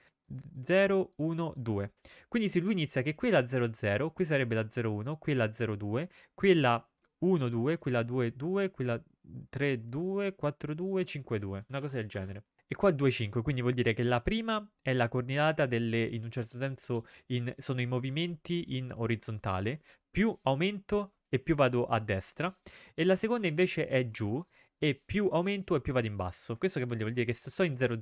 0, 1, 2. Quindi se lui inizia che qui è la 0, 0, qui sarebbe la 0, 1, qui è la 0, 2, qui è la 1, 2, qui è la 2, 2, qui è la 3, 2, 4, 2, 5, 2, una cosa del genere. E qua 2,5, quindi vuol dire che la prima è la coordinata delle, in un certo senso, in, sono i movimenti in orizzontale, più aumento e più vado a destra e la seconda invece è giù e più aumento e più vado in basso. Questo che voglio vuol dire che se sto in 00,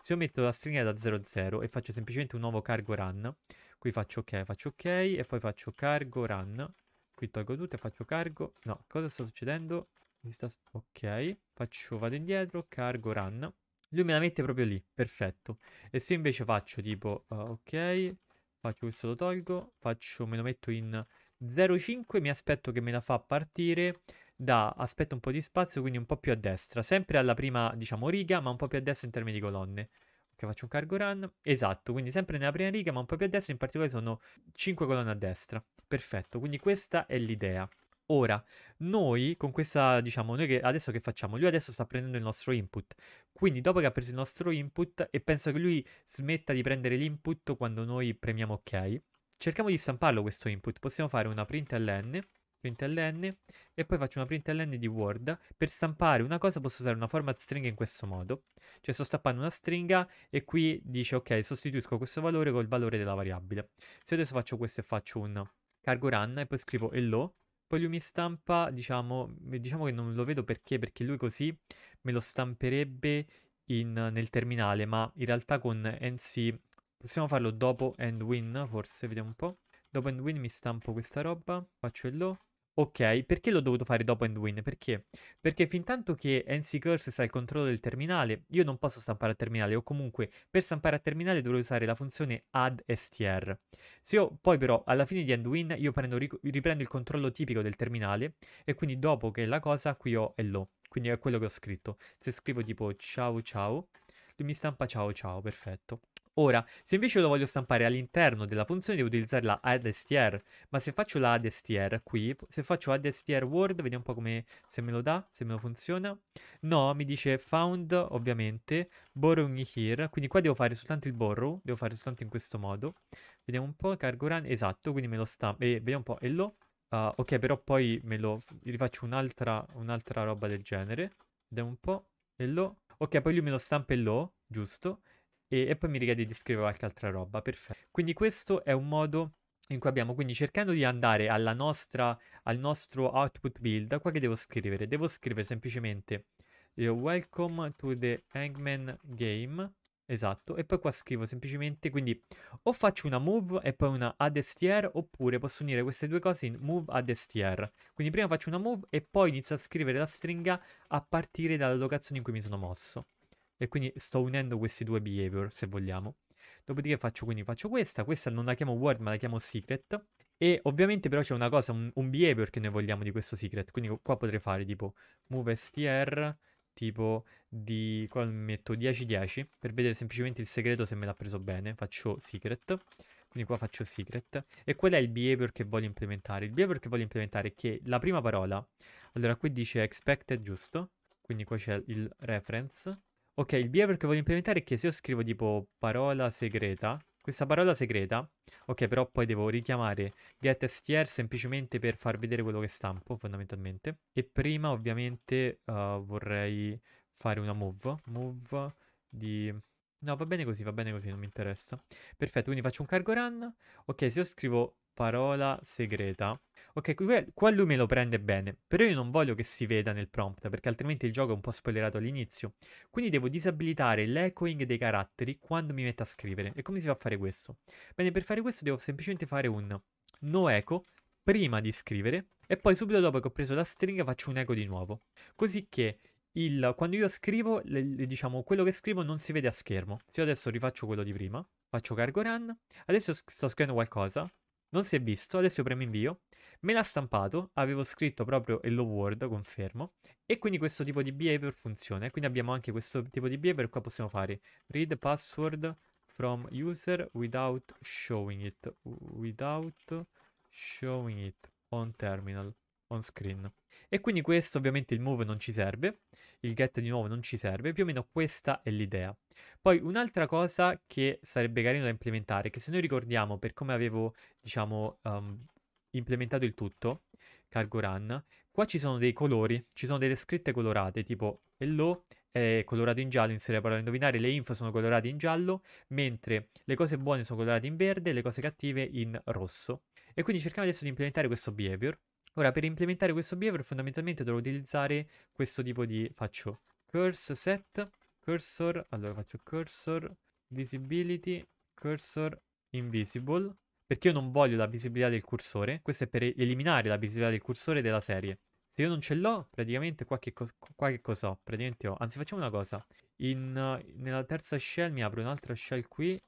se io metto la stringa da 00 e faccio semplicemente un nuovo cargo run, qui faccio ok, faccio ok e poi faccio cargo run, qui tolgo tutto e faccio cargo, no, cosa sta succedendo? Mi sta... ok, faccio, vado indietro, cargo run, lui me la mette proprio lì, perfetto. E se invece faccio tipo uh, ok, faccio questo lo tolgo, faccio, me lo metto in 0,5 mi aspetto che me la fa partire da, aspetto un po' di spazio, quindi un po' più a destra, sempre alla prima, diciamo, riga, ma un po' più a destra in termini di colonne. Ok, faccio un cargo run, esatto, quindi sempre nella prima riga, ma un po' più a destra, in particolare sono 5 colonne a destra. Perfetto, quindi questa è l'idea. Ora, noi con questa, diciamo, noi che adesso che facciamo? Lui adesso sta prendendo il nostro input, quindi dopo che ha preso il nostro input e penso che lui smetta di prendere l'input quando noi premiamo ok, cerchiamo di stamparlo questo input. Possiamo fare una println, println e poi faccio una println di Word. Per stampare una cosa posso usare una format stringa in questo modo. Cioè sto stampando una stringa e qui dice ok, sostituisco questo valore col valore della variabile. Se adesso faccio questo e faccio un cargo run e poi scrivo hello, poi lui mi stampa, diciamo, diciamo che non lo vedo perché, perché lui così me lo stamperebbe in, nel terminale, ma in realtà con NC Possiamo farlo dopo end win, forse, vediamo un po'. Dopo end win mi stampo questa roba, faccio il low. Ok, perché l'ho dovuto fare dopo end win? Perché? Perché fin tanto che NC Curse sta al controllo del terminale, io non posso stampare a terminale, o comunque per stampare a terminale dovrò usare la funzione add str. Se io poi però alla fine di end win io prendo, riprendo il controllo tipico del terminale e quindi dopo che la cosa qui ho hello, quindi è quello che ho scritto. Se scrivo tipo ciao ciao, lui mi stampa ciao ciao, perfetto. Ora, se invece lo voglio stampare all'interno della funzione devo utilizzare la add ma se faccio la add qui, se faccio add word, vediamo un po' come se me lo dà, se me lo funziona. No, mi dice found ovviamente, borrowing here, quindi qua devo fare soltanto il borrow, devo fare soltanto in questo modo. Vediamo un po', cargo run, esatto, quindi me lo stampo. e eh, vediamo un po', hello. Uh, ah, ok, però poi me lo rifaccio un'altra un roba del genere. Vediamo un po', e lo... Ok, poi lui me lo stampa lo, giusto? e, e poi mi richiede di scrivere qualche altra roba, perfetto. Quindi questo è un modo in cui abbiamo quindi cercando di andare alla nostra, al nostro output build, qua che devo scrivere? Devo scrivere semplicemente eh, welcome to the hangman game, esatto, e poi qua scrivo semplicemente, quindi o faccio una move e poi una add str, oppure posso unire queste due cose in move add str, quindi prima faccio una move e poi inizio a scrivere la stringa a partire dalla locazione in cui mi sono mosso. E quindi sto unendo questi due behavior, se vogliamo. Dopodiché faccio, quindi, faccio questa, questa non la chiamo word ma la chiamo secret. E ovviamente però c'è una cosa, un, un behavior che noi vogliamo di questo secret. Quindi qua potrei fare tipo move str tipo di qua metto 10-10 per vedere semplicemente il segreto se me l'ha preso bene faccio secret quindi qua faccio secret e qual è il behavior che voglio implementare il behavior che voglio implementare è che la prima parola allora qui dice expected giusto quindi qua c'è il reference Ok, il behavior che voglio implementare è che se io scrivo tipo parola segreta, questa parola segreta, ok, però poi devo richiamare getStr semplicemente per far vedere quello che stampo, fondamentalmente. E prima, ovviamente, uh, vorrei fare una move, move di... No, va bene così, va bene così, non mi interessa. Perfetto, quindi faccio un cargo run. Ok, se io scrivo parola segreta. Ok, qua lui me lo prende bene, però io non voglio che si veda nel prompt, perché altrimenti il gioco è un po' spoilerato all'inizio. Quindi devo disabilitare l'echoing dei caratteri quando mi metto a scrivere. E come si fa a fare questo? Bene, per fare questo devo semplicemente fare un no echo prima di scrivere e poi subito dopo che ho preso la stringa faccio un echo di nuovo. Così che il, quando io scrivo, le, le, diciamo, quello che scrivo non si vede a schermo. Se io adesso rifaccio quello di prima, faccio cargo run, adesso sto scrivendo qualcosa, non si è visto, adesso io premo invio, me l'ha stampato, avevo scritto proprio hello world, confermo, e quindi questo tipo di behavior funziona, quindi abbiamo anche questo tipo di behavior, qua possiamo fare read password from user without showing it, without showing it on terminal on screen. E quindi questo ovviamente il move non ci serve, il get di nuovo non ci serve, più o meno questa è l'idea. Poi un'altra cosa che sarebbe carino da implementare, che se noi ricordiamo per come avevo, diciamo, um, implementato il tutto, cargo run, qua ci sono dei colori, ci sono delle scritte colorate, tipo hello è colorato in giallo, inserire parola indovinare, le info sono colorate in giallo, mentre le cose buone sono colorate in verde, le cose cattive in rosso. E quindi cerchiamo adesso di implementare questo behavior, Ora, per implementare questo behavior, fondamentalmente dovrò utilizzare questo tipo di... Faccio curse set, cursor, allora faccio cursor, visibility, cursor, invisible, perché io non voglio la visibilità del cursore, questo è per eliminare la visibilità del cursore della serie. Se io non ce l'ho, praticamente qua che, co qua che cosa ho? Praticamente ho, anzi facciamo una cosa, In, nella terza shell mi apro un'altra shell qui,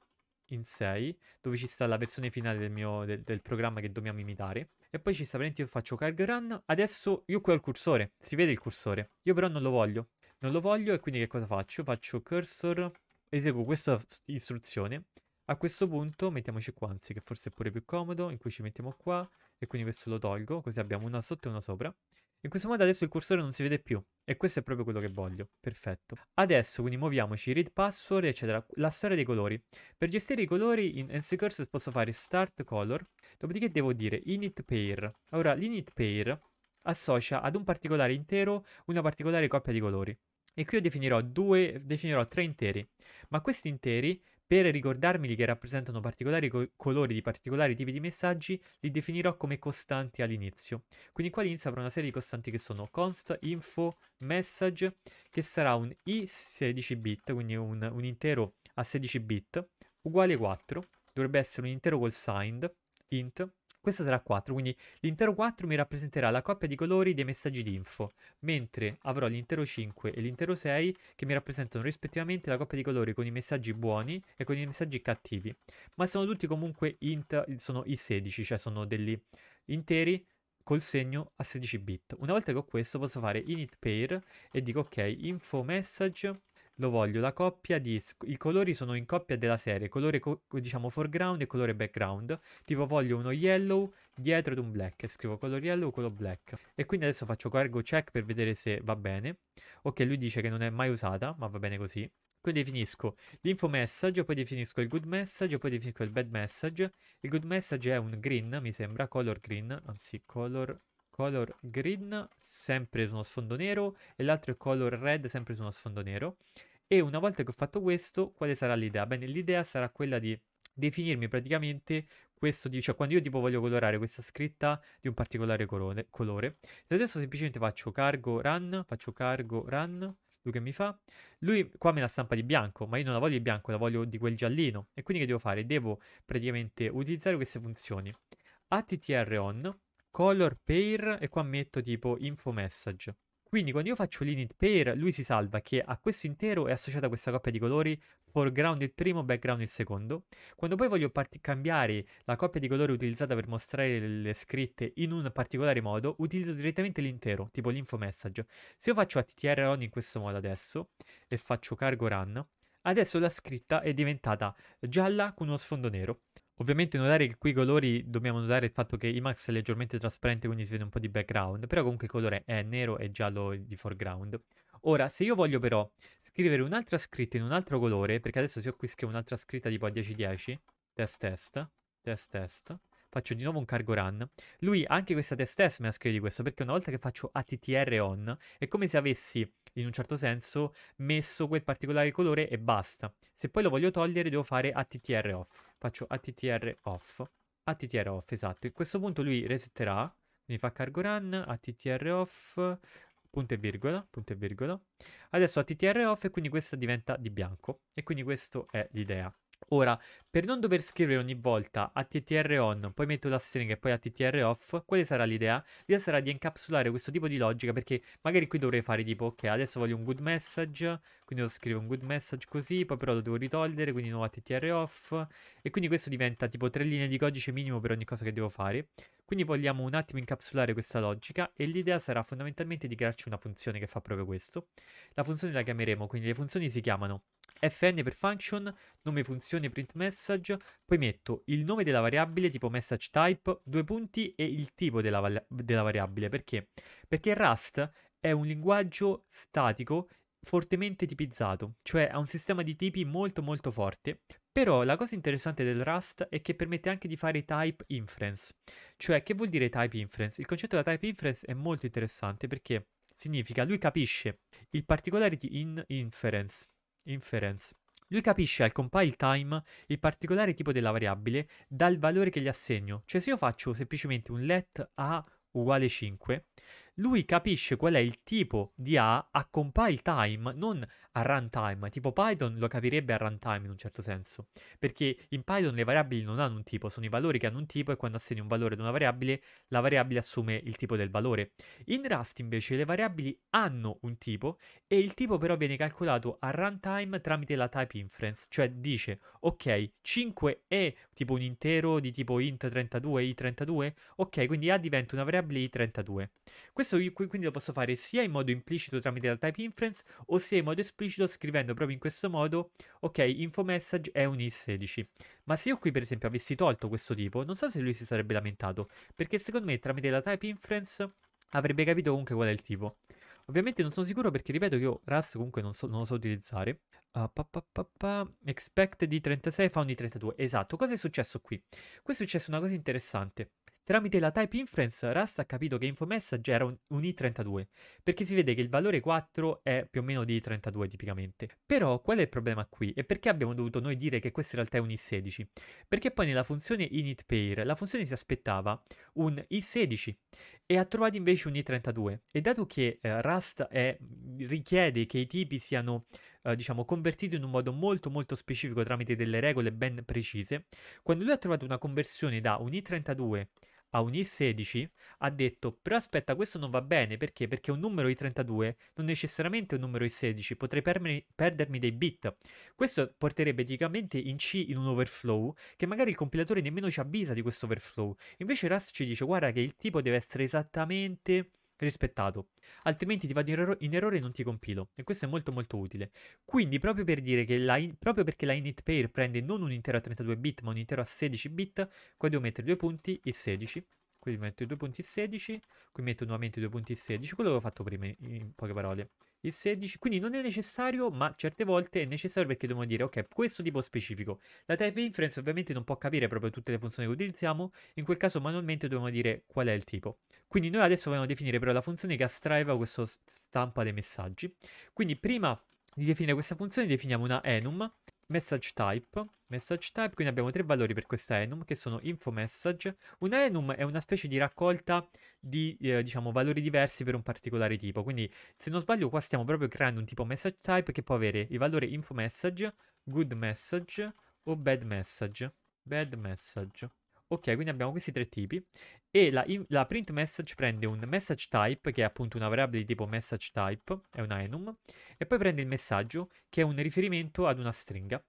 in 6, dove ci sta la versione finale del, mio, del, del programma che dobbiamo imitare e poi ci sta praticamente io faccio carg run, adesso io qui ho il cursore, si vede il cursore, io però non lo voglio, non lo voglio e quindi che cosa faccio? Faccio cursor, eseguo questa istruzione, a questo punto mettiamoci qua, anzi che forse è pure più comodo, in cui ci mettiamo qua, e quindi questo lo tolgo, così abbiamo una sotto e una sopra. In questo modo adesso il cursore non si vede più e questo è proprio quello che voglio, perfetto. Adesso quindi muoviamoci, read password eccetera, la storia dei colori. Per gestire i colori in NC Cursor posso fare start color, dopodiché devo dire init pair. Ora l'init pair associa ad un particolare intero una particolare coppia di colori. E qui io definirò, due, definirò tre interi, ma questi interi per ricordarmeli che rappresentano particolari co- colori di particolari tipi di messaggi, li definirò come costanti all'inizio. Quindi qua all'inizio avrò una serie di costanti che sono const, info, message, che sarà un i 16 bit, quindi un, un intero a 16 bit, uguale 4, dovrebbe essere un intero col signed, int, questo sarà 4, quindi l'intero 4 mi rappresenterà la coppia di colori dei messaggi di info, mentre avrò l'intero 5 e l'intero 6 che mi rappresentano rispettivamente la coppia di colori con i messaggi buoni e con i messaggi cattivi. Ma sono tutti comunque int, sono i 16, cioè sono degli interi col segno a 16 bit. Una volta che ho questo posso fare init pair e dico ok info message lo voglio la coppia di i colori sono in coppia della serie colore co diciamo foreground e colore background tipo voglio uno yellow dietro ed un black scrivo color yellow color black e quindi adesso faccio cargo check per vedere se va bene ok lui dice che non è mai usata ma va bene così quindi definisco l'info message, poi definisco il good message, poi definisco il bad message. Il good message è un green, mi sembra, color green, anzi color color green sempre su uno sfondo nero e l'altro è color red sempre su uno sfondo nero e una volta che ho fatto questo quale sarà l'idea? Bene l'idea sarà quella di definirmi praticamente questo, cioè quando io tipo voglio colorare questa scritta di un particolare colore, colore. se adesso semplicemente faccio cargo run, faccio cargo run, lui che mi fa? Lui qua me la stampa di bianco, ma io non la voglio di bianco, la voglio di quel giallino. E quindi che devo fare? Devo praticamente utilizzare queste funzioni. ATTR on, color pair e qua metto tipo info message. Quindi quando io faccio l'init pair, lui si salva che a questo intero è associata questa coppia di colori, foreground il primo, background il secondo. Quando poi voglio cambiare la coppia di colori utilizzata per mostrare le scritte in un particolare modo, utilizzo direttamente l'intero, tipo l'info message. Se io faccio attr on in questo modo adesso e faccio cargo run, adesso la scritta è diventata gialla con uno sfondo nero. Ovviamente notare che qui i colori dobbiamo notare il fatto che IMAX è leggermente trasparente quindi si vede un po' di background, però comunque il colore è nero e giallo di foreground. Ora, se io voglio però scrivere un'altra scritta in un altro colore, perché adesso se io qui scrivo un'altra scritta tipo a 1010, test test, test test, faccio di nuovo un cargo run. Lui anche questa test test me la scrive di questo, perché una volta che faccio attr on, è come se avessi, in un certo senso, messo quel particolare colore e basta. Se poi lo voglio togliere, devo fare attr off. Faccio attr off. attr off, esatto. A questo punto lui resetterà, mi fa cargo run, attr off, punto e virgola, punto e virgola. Adesso attr off e quindi questa diventa di bianco. E quindi questa è l'idea. Ora, per non dover scrivere ogni volta attr on, poi metto la stringa e poi attr off, quale sarà l'idea? L'idea sarà di encapsulare questo tipo di logica perché magari qui dovrei fare tipo ok adesso voglio un good message, quindi lo scrivo un good message così, poi però lo devo ritogliere, quindi nuovo attr off e quindi questo diventa tipo tre linee di codice minimo per ogni cosa che devo fare. Quindi vogliamo un attimo incapsulare questa logica e l'idea sarà fondamentalmente di crearci una funzione che fa proprio questo. La funzione la chiameremo, quindi le funzioni si chiamano fn per function, nome funzione print message, poi metto il nome della variabile tipo message type, due punti e il tipo della, va- della variabile. Perché? Perché Rust è un linguaggio statico fortemente tipizzato, cioè ha un sistema di tipi molto molto forte, però la cosa interessante del Rust è che permette anche di fare type inference. Cioè, che vuol dire type inference? Il concetto della type inference è molto interessante perché significa lui capisce il particolare di in inference Inference. Lui capisce al compile time il particolare tipo della variabile dal valore che gli assegno. Cioè se io faccio semplicemente un let a uguale 5, lui capisce qual è il tipo di A a compile time, non a runtime. Tipo Python lo capirebbe a runtime in un certo senso, perché in Python le variabili non hanno un tipo, sono i valori che hanno un tipo e quando assegni un valore ad una variabile, la variabile assume il tipo del valore. In Rust invece le variabili hanno un tipo e il tipo però viene calcolato a runtime tramite la type inference, cioè dice ok 5 è tipo un intero di tipo int32 i32, ok quindi A diventa una variabile i32. Questo questo quindi lo posso fare sia in modo implicito tramite la type inference o sia in modo esplicito scrivendo proprio in questo modo, ok, info message è un i16. Ma se io qui per esempio avessi tolto questo tipo, non so se lui si sarebbe lamentato, perché secondo me tramite la type inference avrebbe capito comunque qual è il tipo. Ovviamente non sono sicuro perché ripeto che io Rust comunque non, so, non lo so utilizzare. Uh, pa, pa, pa, pa, expect di 36 fa un di 32. Esatto, cosa è successo qui? Qui è successa una cosa interessante. Tramite la type inference Rust ha capito che InfoMessage era un, i32, perché si vede che il valore 4 è più o meno di i 32 tipicamente. Però qual è il problema qui? E perché abbiamo dovuto noi dire che questo in realtà è un i16? Perché poi nella funzione initPair la funzione si aspettava un i16 e ha trovato invece un i32. E dato che eh, Rust è, richiede che i tipi siano eh, diciamo, convertito in un modo molto molto specifico tramite delle regole ben precise, quando lui ha trovato una conversione da un i32 a i 16, ha detto però aspetta questo non va bene perché? Perché un numero di 32 non necessariamente è un numero di 16, potrei permi- perdermi dei bit. Questo porterebbe praticamente in C in un overflow che magari il compilatore nemmeno ci avvisa di questo overflow. Invece Rust ci dice guarda che il tipo deve essere esattamente rispettato, altrimenti ti vado in, erro- in, errore e non ti compilo e questo è molto molto utile. Quindi proprio per dire che la in- proprio perché la init pair prende non un intero a 32 bit ma un intero a 16 bit, qua devo mettere due punti il 16, quindi metto i due punti il 16, qui metto nuovamente due punti il 16, quello che ho fatto prima in, in poche parole il 16, quindi non è necessario, ma certe volte è necessario perché dobbiamo dire, ok, questo tipo specifico. La type inference ovviamente non può capire proprio tutte le funzioni che utilizziamo, in quel caso manualmente dobbiamo dire qual è il tipo. Quindi noi adesso vogliamo definire però la funzione che astraeva questo stampa dei messaggi. Quindi prima di definire questa funzione definiamo una enum message type, message type, quindi abbiamo tre valori per questa enum che sono info message. Una enum è una specie di raccolta di, eh, diciamo, valori diversi per un particolare tipo, quindi se non sbaglio qua stiamo proprio creando un tipo message type che può avere il valore info message, good message o bad message, bad message. Ok, quindi abbiamo questi tre tipi e la, la, print message prende un message type che è appunto una variabile di tipo message type, è un enum, e poi prende il messaggio che è un riferimento ad una stringa.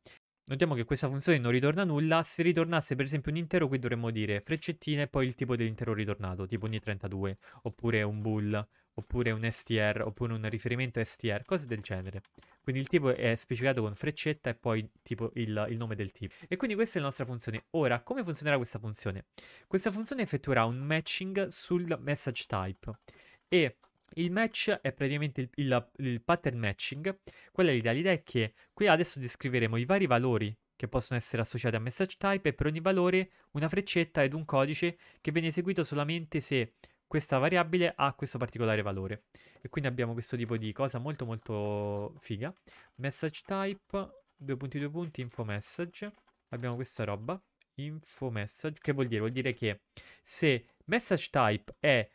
Notiamo che questa funzione non ritorna nulla, se ritornasse per esempio un intero qui dovremmo dire freccettina e poi il tipo dell'intero ritornato, tipo ogni 32, oppure un bool, oppure un STR, oppure un riferimento STR, cose del genere. Quindi il tipo è specificato con freccetta e poi tipo il, il, nome del tipo. E quindi questa è la nostra funzione. Ora, come funzionerà questa funzione? Questa funzione effettuerà un matching sul message type e il match è praticamente il, il, il pattern matching. Qual è l'idea? L'idea è che qui adesso descriveremo i vari valori che possono essere associati a message type e per ogni valore una freccetta ed un codice che viene eseguito solamente se questa variabile ha questo particolare valore. E quindi abbiamo questo tipo di cosa molto molto figa. Message type, due punti due punti, info message. Abbiamo questa roba, info message, che vuol dire? Vuol dire che se message type è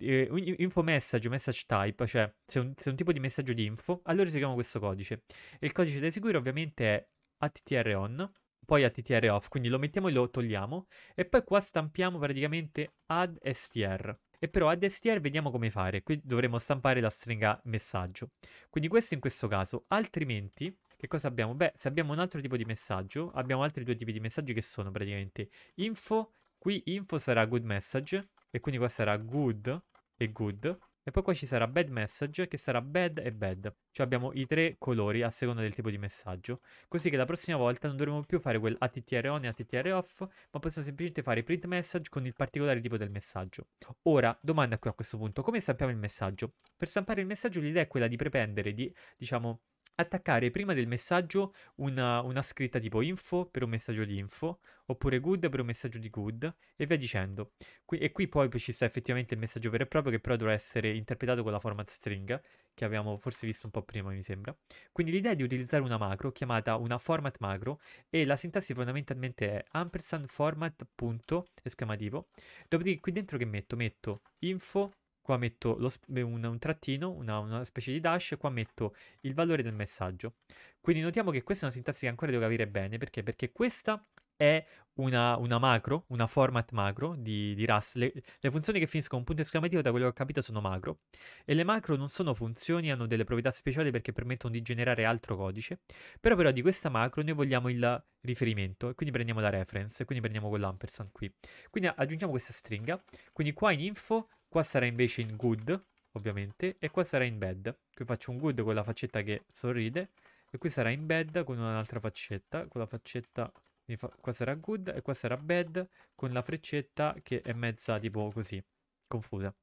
eh, info message, message type, cioè se un, se un tipo di messaggio di info, allora eseguiamo questo codice. E il codice da eseguire ovviamente è attr on, poi attr off, quindi lo mettiamo e lo togliamo, e poi qua stampiamo praticamente add str. E però a STR vediamo come fare. Qui dovremo stampare la stringa messaggio. Quindi questo in questo caso. Altrimenti, che cosa abbiamo? Beh, se abbiamo un altro tipo di messaggio, abbiamo altri due tipi di messaggi che sono praticamente info. Qui info sarà good message. E quindi qua sarà good e good. E poi qua ci sarà bad message, che sarà bad e bad. Cioè abbiamo i tre colori a seconda del tipo di messaggio. Così che la prossima volta non dovremo più fare quel attr on e attr off, ma possiamo semplicemente fare print message con il particolare tipo del messaggio. Ora, domanda qui a questo punto, come stampiamo il messaggio? Per stampare il messaggio l'idea è quella di prependere, di, diciamo, attaccare prima del messaggio una, una, scritta tipo info per un messaggio di info, oppure good per un messaggio di good, e via dicendo. Qui, e qui poi ci sta effettivamente il messaggio vero e proprio, che però dovrà essere interpretato con la format string, che abbiamo forse visto un po' prima, mi sembra. Quindi l'idea è di utilizzare una macro, chiamata una format macro, e la sintassi fondamentalmente è ampersand format punto esclamativo. Dopodiché qui dentro che metto? Metto info qua metto lo, un, un, trattino, una, una, specie di dash, qua metto il valore del messaggio. Quindi notiamo che questa è una sintassi che ancora devo capire bene, perché? Perché questa è una, una macro, una format macro di, di Rust. Le, le, funzioni che finiscono con punto esclamativo, da quello che ho capito, sono macro. E le macro non sono funzioni, hanno delle proprietà speciali perché permettono di generare altro codice. Però però di questa macro noi vogliamo il riferimento, quindi prendiamo la reference, quindi prendiamo quell'ampersand qui. Quindi aggiungiamo questa stringa, quindi qua in info Qua sarà invece in good, ovviamente, e qua sarà in bad. Qui faccio un good con la faccetta che sorride, e qui sarà in bad con un'altra faccetta, con la faccetta... Fa... Qua sarà good e qua sarà bad con la freccetta che è mezza tipo così, confusa. E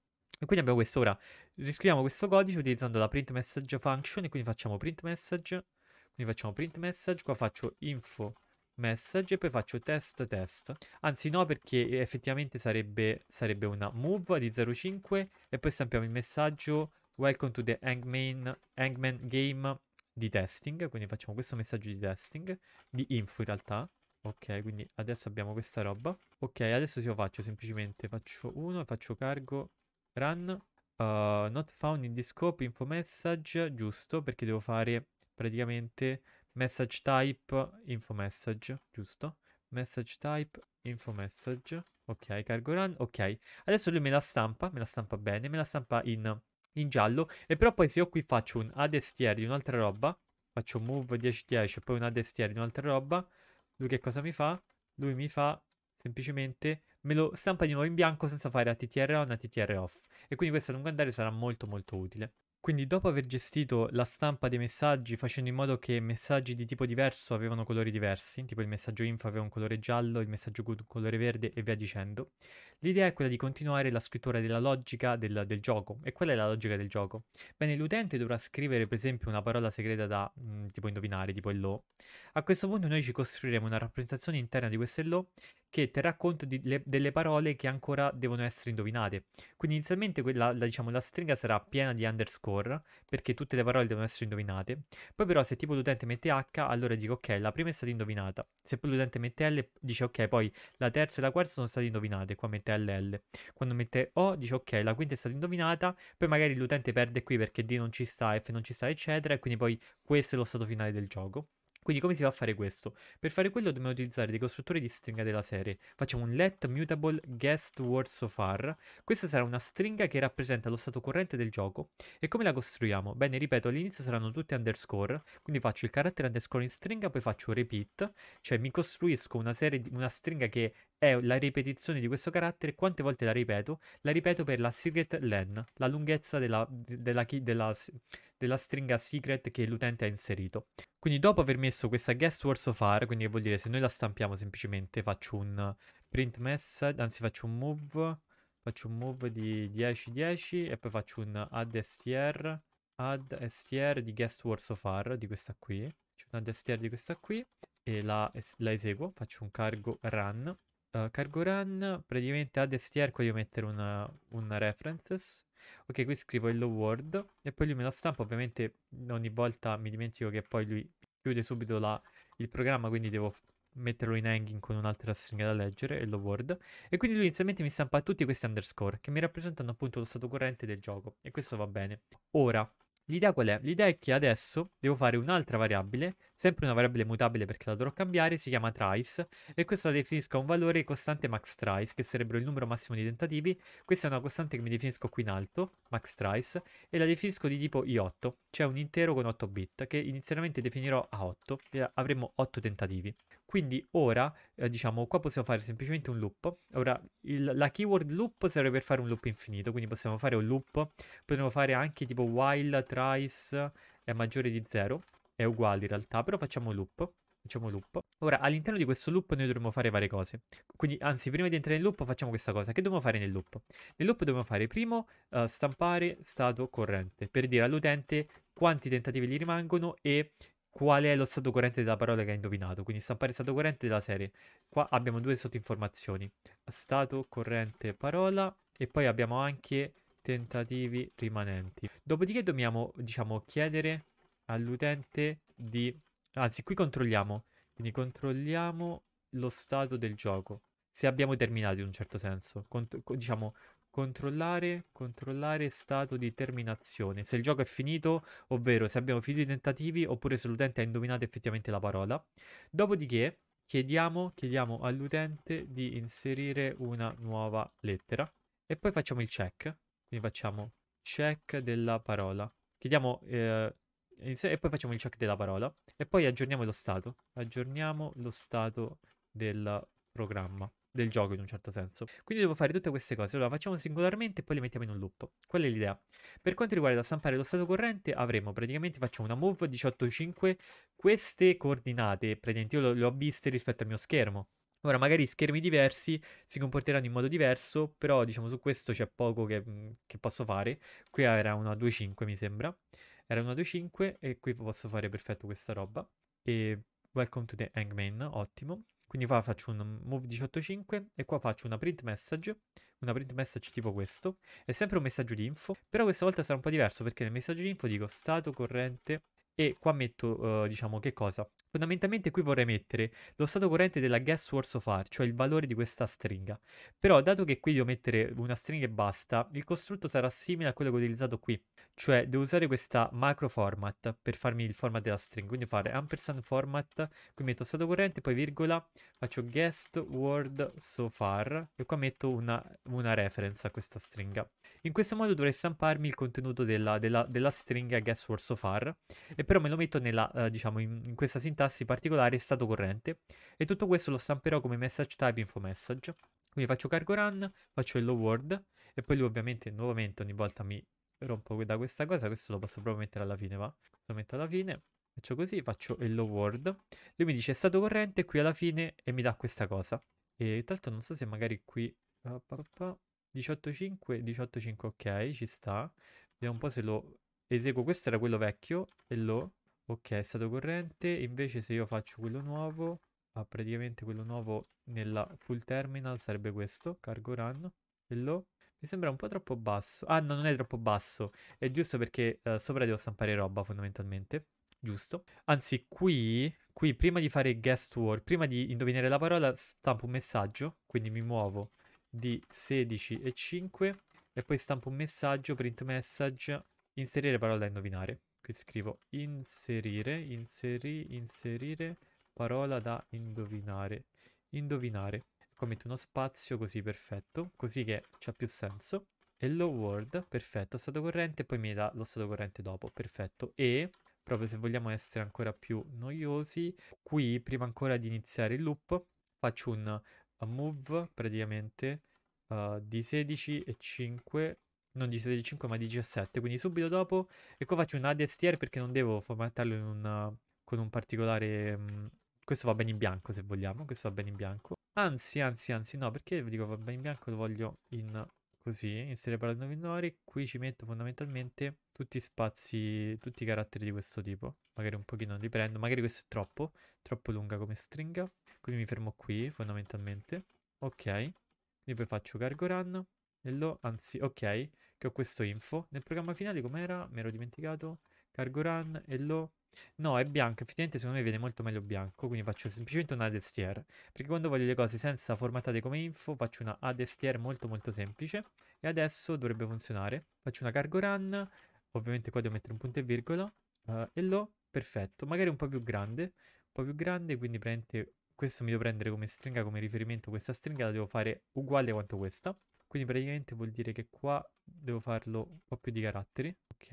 quindi abbiamo questo ora. Riscriviamo questo codice utilizzando la print message function e quindi facciamo print message. Quindi facciamo print message, qua faccio info message e poi faccio test test anzi no perché effettivamente sarebbe, sarebbe una move di 0.5 e poi stampiamo il messaggio welcome to the hangman, hangman game di testing quindi facciamo questo messaggio di testing di info in realtà ok quindi adesso abbiamo questa roba ok adesso se lo faccio semplicemente faccio 1 e faccio cargo run uh, not found in the scope info message giusto perché devo fare praticamente message type info message, giusto? Message type info message. Ok, cargo run, ok. Adesso lui me la stampa, me la stampa bene, me la stampa in, in giallo. E però poi se io qui faccio un add estieri di un'altra roba, faccio move 1010 e poi un add estieri di un'altra roba, lui che cosa mi fa? Lui mi fa semplicemente me lo stampa di nuovo in bianco senza fare ATTR on, ATTR off. E quindi questo a lungo andare sarà molto molto utile. Quindi dopo aver gestito la stampa dei messaggi facendo in modo che messaggi di tipo diverso avevano colori diversi, tipo il messaggio info aveva un colore giallo, il messaggio good un colore verde e via dicendo, l'idea è quella di continuare la scrittura della logica del, del gioco. E qual è la logica del gioco? Bene, l'utente dovrà scrivere per esempio una parola segreta da mh, mm, tipo indovinare, tipo hello. A questo punto noi ci costruiremo una rappresentazione interna di questo hello che terrà conto di, le, delle parole che ancora devono essere indovinate. Quindi inizialmente quella, la, diciamo, la stringa sarà piena di underscore, perché tutte le parole devono essere indovinate. Poi però se tipo l'utente mette H, allora dico ok, la prima è stata indovinata. Se poi l'utente mette L, dice ok, poi la terza e la quarta sono state indovinate, qua mette LL. Quando mette O, dice ok, la quinta è stata indovinata, poi magari l'utente perde qui perché D non ci sta, F non ci sta, eccetera, e quindi poi questo è lo stato finale del gioco. Quindi come si fa a fare questo? Per fare quello dobbiamo utilizzare dei costruttori di stringa della serie. Facciamo un let mutable guest word so far. Questa sarà una stringa che rappresenta lo stato corrente del gioco. E come la costruiamo? Bene, ripeto, all'inizio saranno tutti underscore, quindi faccio il carattere underscore in stringa, poi faccio repeat, cioè mi costruisco una, serie, una stringa che è la ripetizione di questo carattere. Quante volte la ripeto? La ripeto per la secret len, la lunghezza della, della, della, della stringa secret che l'utente ha inserito. Quindi dopo aver messo questa guest word so far, quindi che vuol dire se noi la stampiamo semplicemente faccio un print message, anzi faccio un move, faccio un move di 10-10 e poi faccio un add str, add str di guest word so far di questa qui. Faccio un add str di questa qui e la, la eseguo, faccio un cargo run eh, cargo run praticamente ad STR voglio mettere una, una references. Ok, qui scrivo hello world e poi lui me la stampa. Ovviamente ogni volta mi dimentico che poi lui chiude subito la, il programma, quindi devo metterlo in hanging con un'altra stringa da leggere, hello world. E quindi lui inizialmente mi stampa tutti questi underscore che mi rappresentano appunto lo stato corrente del gioco e questo va bene. Ora, L'idea qual è? L'idea è che adesso devo fare un'altra variabile, sempre una variabile mutabile perché la dovrò cambiare, si chiama trice, e questa la definisco a un valore costante max trice, che sarebbero il numero massimo di tentativi, questa è una costante che mi definisco qui in alto, max trice, e la definisco di tipo i8, cioè un intero con 8 bit, che inizialmente definirò a 8, e avremo 8 tentativi. Quindi ora, eh, diciamo, qua possiamo fare semplicemente un loop. Ora, il, la keyword loop serve per fare un loop infinito, quindi possiamo fare un loop. Potremmo fare anche tipo while trace è maggiore di 0, è uguale in realtà, però facciamo un loop. Facciamo loop. Ora, all'interno di questo loop noi dovremmo fare varie cose. Quindi, anzi, prima di entrare nel loop facciamo questa cosa. Che dobbiamo fare nel loop? Nel loop dobbiamo fare, primo, uh, stampare stato corrente, per dire all'utente quanti tentativi gli rimangono e qual è lo stato corrente della parola che hai indovinato. Quindi stampare stato corrente della serie. Qua abbiamo due sottoinformazioni. Stato corrente parola e poi abbiamo anche tentativi rimanenti. Dopodiché dobbiamo, diciamo, chiedere all'utente di... Anzi, qui controlliamo. Quindi controlliamo lo stato del gioco. Se abbiamo terminato in un certo senso. Cont diciamo, Controllare, controllare stato di terminazione. Se il gioco è finito, ovvero se abbiamo finito i tentativi, oppure se l'utente ha indovinato effettivamente la parola. Dopodiché chiediamo, chiediamo all'utente di inserire una nuova lettera. E poi facciamo il check. Quindi facciamo check della parola. Chiediamo eh, e poi facciamo il check della parola e poi aggiorniamo lo stato aggiorniamo lo stato del programma del gioco in un certo senso. Quindi devo fare tutte queste cose. Allora facciamo singolarmente e poi le mettiamo in un loop. Quella è l'idea. Per quanto riguarda stampare lo stato corrente avremo praticamente facciamo una move 18.5 queste coordinate praticamente io le ho viste rispetto al mio schermo. Ora magari schermi diversi si comporteranno in modo diverso però diciamo su questo c'è poco che, mm, che posso fare. Qui era una 2.5 mi sembra. Era una 2.5 e qui posso fare perfetto questa roba. E welcome to the hangman, ottimo. Quindi qua faccio un move 18.5 e qua faccio una print message, una print message tipo questo. È sempre un messaggio di info, però questa volta sarà un po' diverso perché nel messaggio di info dico stato corrente e qua metto, uh, diciamo, che cosa? Fondamentalmente qui vorrei mettere lo stato corrente della guess word so far, cioè il valore di questa stringa. Però dato che qui devo mettere una stringa e basta, il costrutto sarà simile a quello che ho utilizzato qui. Cioè devo usare questa macro format per farmi il format della stringa. Quindi fare ampersand format, qui metto stato corrente, poi virgola, faccio guest word so far e qua metto una, una reference a questa stringa. In questo modo dovrei stamparmi il contenuto della, della, della stringa guess word so far e però me lo metto nella, eh, diciamo, in, in questa sintassi tassi particolari e stato corrente e tutto questo lo stamperò come message type info message. Quindi faccio cargo run, faccio il low word e poi lui ovviamente nuovamente ogni volta mi rompo da questa cosa, questo lo posso proprio mettere alla fine, va? Lo metto alla fine, faccio così, faccio il low word. Lui mi dice è stato corrente qui alla fine e mi dà questa cosa. E tra l'altro non so se magari qui 18.5, 18.5 ok, ci sta. Vediamo un po' se lo eseguo. Questo era quello vecchio e lo Ok, è stato corrente, invece se io faccio quello nuovo, ah, praticamente quello nuovo nella full terminal sarebbe questo, cargo run, quello. Mi sembra un po' troppo basso. Ah no, non è troppo basso, è giusto perché eh, sopra devo stampare roba fondamentalmente, giusto. Anzi, qui, qui prima di fare guest word, prima di indovinare la parola, stampo un messaggio, quindi mi muovo di 16 e 5 e poi stampo un messaggio, print message, inserire parola da indovinare qui scrivo inserire, inseri, inserire, parola da indovinare, indovinare. Qua metto uno spazio così perfetto, così che c'ha più senso. Hello world, perfetto, stato corrente, poi mi dà lo stato corrente dopo, perfetto. E, proprio se vogliamo essere ancora più noiosi, qui, prima ancora di iniziare il loop, faccio un move praticamente uh, di 16 e 5 non di 16.5 ma 17, quindi subito dopo. E qua faccio un add tier perché non devo formattarlo un, con un particolare... Mm, questo va bene in bianco se vogliamo, questo va bene in bianco. Anzi, anzi, anzi, no, perché vi dico va bene in bianco, lo voglio in così, inserire parole nuove minori. Qui ci metto fondamentalmente tutti i spazi, tutti i caratteri di questo tipo. Magari un pochino li prendo, magari questo è troppo, troppo lunga come stringa. Quindi mi fermo qui fondamentalmente. Ok, quindi poi faccio cargo run. Lo, anzi, ok, che ho questo info. Nel programma finale com'era? Mi ero dimenticato. Cargo run, e lo... No, è bianco, effettivamente secondo me viene molto meglio bianco, quindi faccio semplicemente una add perché quando voglio le cose senza formattate come info faccio una add molto molto semplice e adesso dovrebbe funzionare. Faccio una cargo run, ovviamente qua devo mettere un punto e virgola, uh, eh, lo, perfetto, magari un po' più grande, un po' più grande, quindi prende questo mi devo prendere come stringa, come riferimento questa stringa, la devo fare uguale quanto questa. Quindi praticamente vuol dire che qua devo farlo un po' più di caratteri. Ok,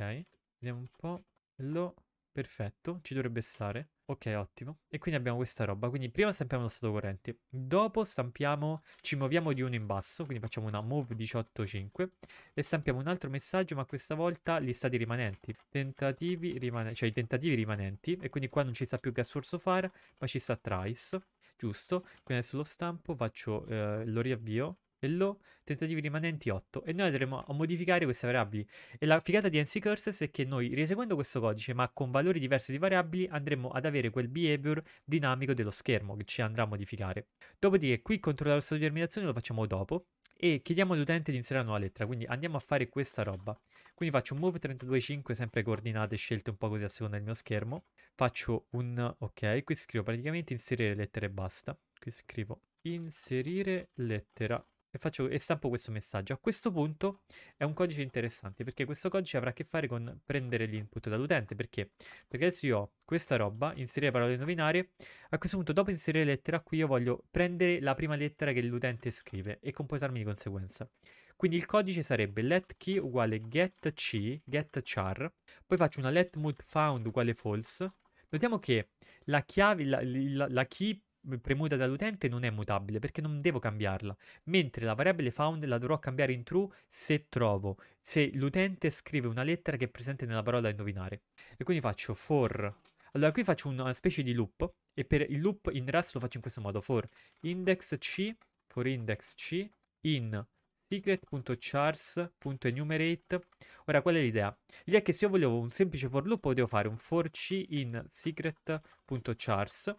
vediamo un po'. Lo, perfetto, ci dovrebbe stare. Ok, ottimo. E quindi abbiamo questa roba. Quindi prima stampiamo lo stato corrente. Dopo stampiamo, ci muoviamo di uno in basso, quindi facciamo una move 18.5 e stampiamo un altro messaggio, ma questa volta gli stati rimanenti. Tentativi rimanenti, cioè i tentativi rimanenti. E quindi qua non ci sta più gas orso far, ma ci sta trace. Giusto? Quindi adesso lo stampo, faccio, eh, lo riavvio Hello, tentativi rimanenti 8 e noi andremo a modificare queste variabili e la figata di NC Curses è che noi rieseguendo questo codice ma con valori diversi di variabili andremo ad avere quel behavior dinamico dello schermo che ci andrà a modificare dopodiché qui controllare lo stato di terminazione lo facciamo dopo e chiediamo all'utente di inserire una nuova lettera quindi andiamo a fare questa roba quindi faccio un move 325 sempre coordinate scelte un po' così a seconda del mio schermo faccio un ok qui scrivo praticamente inserire lettere e basta qui scrivo inserire lettera e, faccio, e stampo questo messaggio. A questo punto è un codice interessante perché questo codice avrà a che fare con prendere l'input dall'utente. Perché? Perché adesso io ho questa roba, inserire parole nominare, a questo punto dopo inserire lettera qui io voglio prendere la prima lettera che l'utente scrive e comportarmi di conseguenza. Quindi il codice sarebbe let key uguale get c, get char, poi faccio una let mult found uguale false. Notiamo che la chiave, la, la, la key premuta dall'utente non è mutabile perché non devo cambiarla, mentre la variabile found la dovrò cambiare in true se trovo, se l'utente scrive una lettera che è presente nella parola da indovinare. E quindi faccio for. Allora qui faccio una specie di loop e per il loop in Rust lo faccio in questo modo, for index c, for index c in secret.chars.enumerate. Ora, qual è l'idea? L'idea è che se io volevo un semplice for loop, potevo fare un for c in secret.chars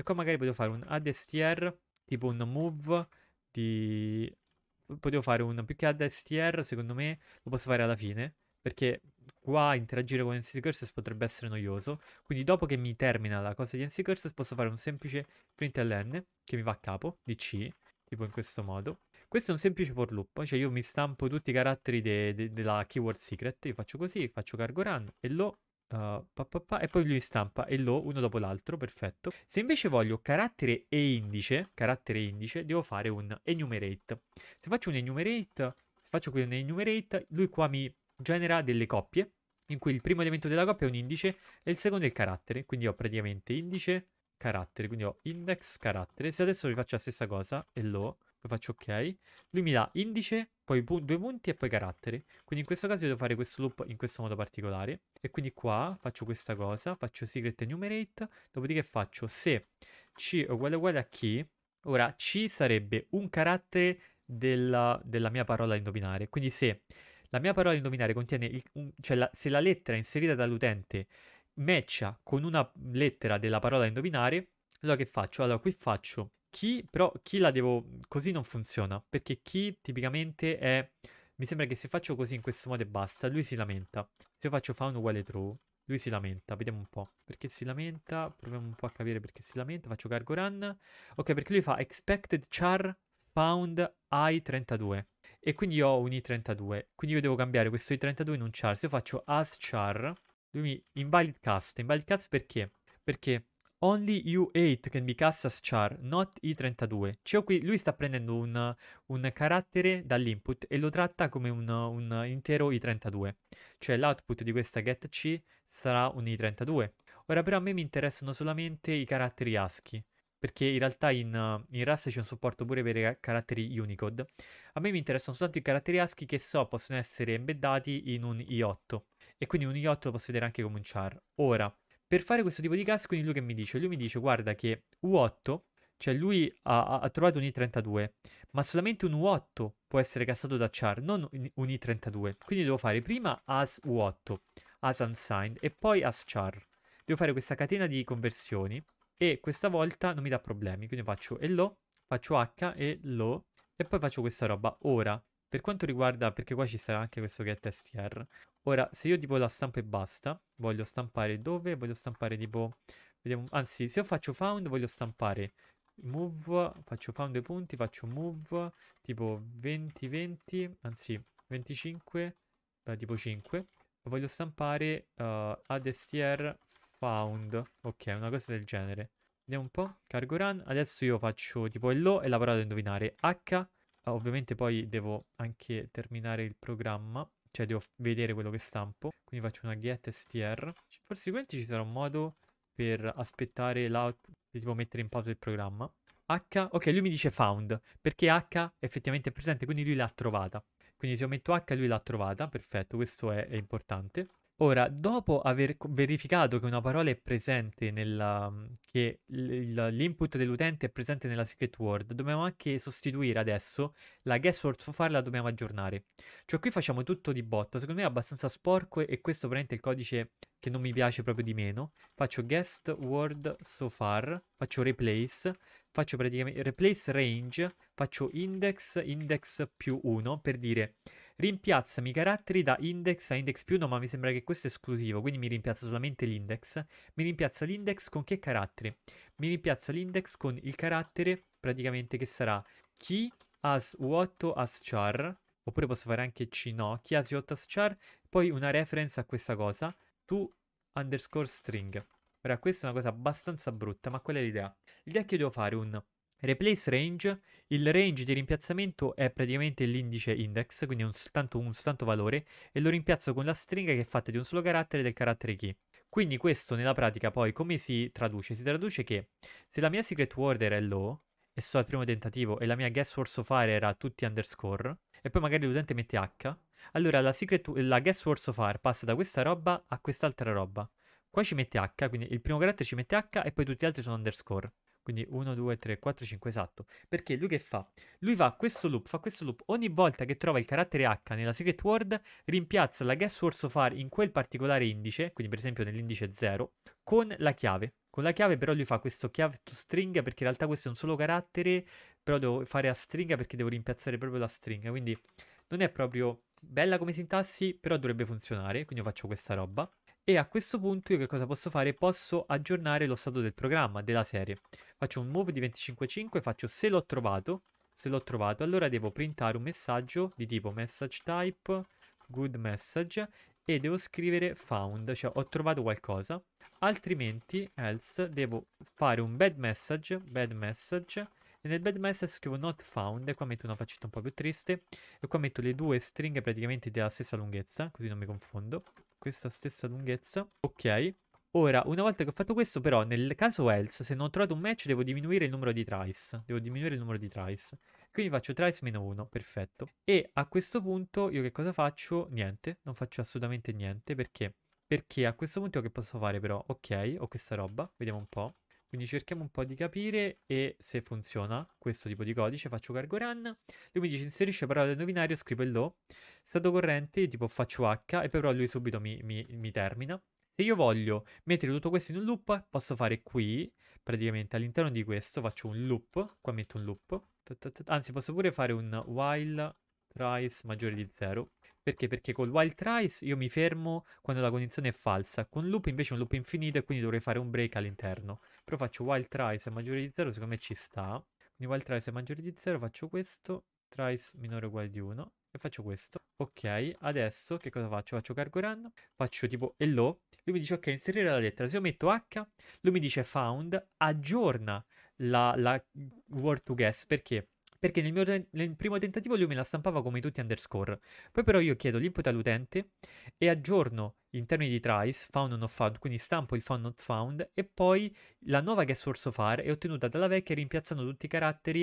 e qua magari potevo fare un add str, tipo un move di... Potevo fare un più che add str, secondo me, lo posso fare alla fine, perché qua interagire con NC Curses potrebbe essere noioso. Quindi dopo che mi termina la cosa di NC Curses posso fare un semplice println che mi va a capo di C, tipo in questo modo. Questo è un semplice for loop, cioè io mi stampo tutti i caratteri de de della keyword secret, io faccio così, faccio cargo run e lo Uh, pa, pa, pa, e poi lui stampa e lo uno dopo l'altro, perfetto. Se invece voglio carattere e indice, carattere e indice, devo fare un enumerate. Se faccio un enumerate, se faccio qui un enumerate, lui qua mi genera delle coppie, in cui il primo elemento della coppia è un indice e il secondo è il carattere, quindi ho praticamente indice, carattere, quindi ho index, carattere. Se adesso vi faccio la stessa cosa e lo poi faccio ok, lui mi dà indice, poi pu due punti e poi carattere. quindi in questo caso io devo fare questo loop in questo modo particolare, e quindi qua faccio questa cosa, faccio secret enumerate, dopodiché faccio se c uguale uguale a key, ora c sarebbe un carattere della, della mia parola da indovinare, quindi se la mia parola da indovinare contiene, il, un, cioè la, se la lettera inserita dall'utente matcha con una lettera della parola da indovinare, allora che faccio? Allora qui faccio chi, però, chi la devo... Così non funziona, perché chi tipicamente è... Mi sembra che se faccio così in questo modo e basta, lui si lamenta. Se io faccio found uguale true, lui si lamenta, vediamo un po'. Perché si lamenta? Proviamo un po' a capire perché si lamenta. Faccio cargo run. Ok, perché lui fa expected char found i32. E quindi io ho un i32. Quindi io devo cambiare questo i32 in un char. Se io faccio as char, lui mi invalid cast. Invalid cast perché? Perché Only U8 can be cast as char, not I32. Cioè qui lui sta prendendo un, un carattere dall'input e lo tratta come un, un, intero I32. Cioè l'output di questa getC sarà un I32. Ora però a me mi interessano solamente i caratteri ASCII. Perché in realtà in, in RAS c'è un supporto pure per i caratteri Unicode. A me mi interessano soltanto i caratteri ASCII che so possono essere embeddati in un I8. E quindi un I8 lo posso vedere anche come un char. Ora, per fare questo tipo di gas, quindi lui che mi dice? Lui mi dice, guarda che U8, cioè lui ha, ha trovato un I32, ma solamente un U8 può essere cassato da char, non un I32. Quindi devo fare prima as U8, as unsigned, e poi as char. Devo fare questa catena di conversioni, e questa volta non mi dà problemi, quindi faccio hello, faccio H e lo, e poi faccio questa roba. Ora, per quanto riguarda, perché qua ci sarà anche questo che è testr, ora se io tipo la stampo e basta, voglio stampare dove? Voglio stampare tipo, vediamo, anzi se io faccio found voglio stampare move, faccio found due punti, faccio move, tipo 20, 20, anzi 25, eh, tipo 5, voglio stampare uh, eh, ad str found, ok, una cosa del genere. Vediamo un po', cargo run, adesso io faccio tipo hello e la parola da indovinare, h, Ah, ovviamente poi devo anche terminare il programma, cioè devo vedere quello che stampo. Quindi faccio una get str. Forse sicuramente ci sarà un modo per aspettare l'output, tipo mettere in pausa il programma. H, ok, lui mi dice found, perché H effettivamente è presente, quindi lui l'ha trovata. Quindi se io metto H lui l'ha trovata, perfetto, questo è, è importante. Ora, dopo aver verificato che una parola è presente nella, mhmm, che l'input dell'utente è presente nella secret word, dobbiamo anche sostituire adesso la guessword for file la dobbiamo aggiornare. Cioè qui facciamo tutto di botta, secondo me è abbastanza sporco e, questo questo prende il codice che non mi piace proprio di meno. Faccio guest word so far, faccio replace, faccio praticamente replace range, faccio index, index più 1 per dire Rimpiazzami i caratteri da index a index più, no ma mi sembra che questo è esclusivo, quindi mi rimpiazza solamente l'index. Mi rimpiazza l'index con che caratteri? Mi rimpiazza l'index con il carattere praticamente che sarà chi as uotto as char, oppure posso fare anche c no, chi as uotto as char, poi una reference a questa cosa, to underscore string. Ora questa è una cosa abbastanza brutta, ma qual è l'idea? L'idea è che io devo fare un Replace range, il range di rimpiazzamento è praticamente l'indice index, quindi un soltanto, un soltanto valore, e lo rimpiazzo con la stringa che è fatta di un solo carattere del carattere key. Quindi questo nella pratica poi come si traduce? Si traduce che se la mia secret word era low, e sto al primo tentativo, e la mia guess word so far era tutti underscore, e poi magari l'utente mette H, allora la, secret, la guess word so far passa da questa roba a quest'altra roba. Qua ci mette H, quindi il primo carattere ci mette H e poi tutti gli altri sono underscore. Quindi 1, 2, 3, 4, 5, esatto. Perché lui che fa? Lui fa questo loop, fa questo loop. Ogni volta che trova il carattere H nella secret word, rimpiazza la guess word so far in quel particolare indice, quindi per esempio nell'indice 0, con la chiave. Con la chiave però lui fa questo chiave to string perché in realtà questo è un solo carattere, però devo fare a stringa perché devo rimpiazzare proprio la stringa. Quindi non è proprio bella come sintassi, però dovrebbe funzionare, quindi io faccio questa roba. E a questo punto io che cosa posso fare? Posso aggiornare lo stato del programma, della serie. Faccio un move di 25.5, faccio se l'ho trovato, se l'ho trovato, allora devo printare un messaggio di tipo message type, good message, e devo scrivere found, cioè ho trovato qualcosa. Altrimenti, else, devo fare un bad message, bad message, e nel bad message scrivo not found, e qua metto una faccetta un po' più triste, e qua metto le due stringhe praticamente della stessa lunghezza, così non mi confondo questa stessa lunghezza. Ok. Ora, una volta che ho fatto questo, però, nel caso else, se non ho trovato un match, devo diminuire il numero di tries. Devo diminuire il numero di tries. Quindi faccio tries meno 1, perfetto. E a questo punto io che cosa faccio? Niente, non faccio assolutamente niente, perché? Perché a questo punto io che posso fare però? Ok, ho questa roba, vediamo un po'. Quindi cerchiamo un po' di capire e se funziona questo tipo di codice faccio cargo run. Lui mi dice inserisce parola del nominario, scrivo il lo. Stato corrente, io tipo faccio H e però lui subito mi, mi, mi termina. Se io voglio mettere tutto questo in un loop, posso fare qui, praticamente all'interno di questo faccio un loop, qua metto un loop. Anzi, posso pure fare un while price maggiore di 0 perché? Perché col while tries io mi fermo quando la condizione è falsa. Con loop invece è un loop infinito e quindi dovrei fare un break all'interno. Però faccio while tries è maggiore di 0, secondo me ci sta. Quindi while tries è maggiore di 0, faccio questo. Tries minore o uguale di 1 e faccio questo. Ok, adesso che cosa faccio? Faccio cargo run, faccio tipo hello, lui mi dice ok, inserire la lettera. Se io metto H, lui mi dice found, aggiorna la, la word to guess perché perché nel mio nel primo tentativo lui me la stampava come tutti underscore. Poi però io chiedo l'input all'utente e aggiorno in termini di trace, found o not found, quindi stampo il found not found e poi la nuova che è source far è ottenuta dalla vecchia rimpiazzando tutti i caratteri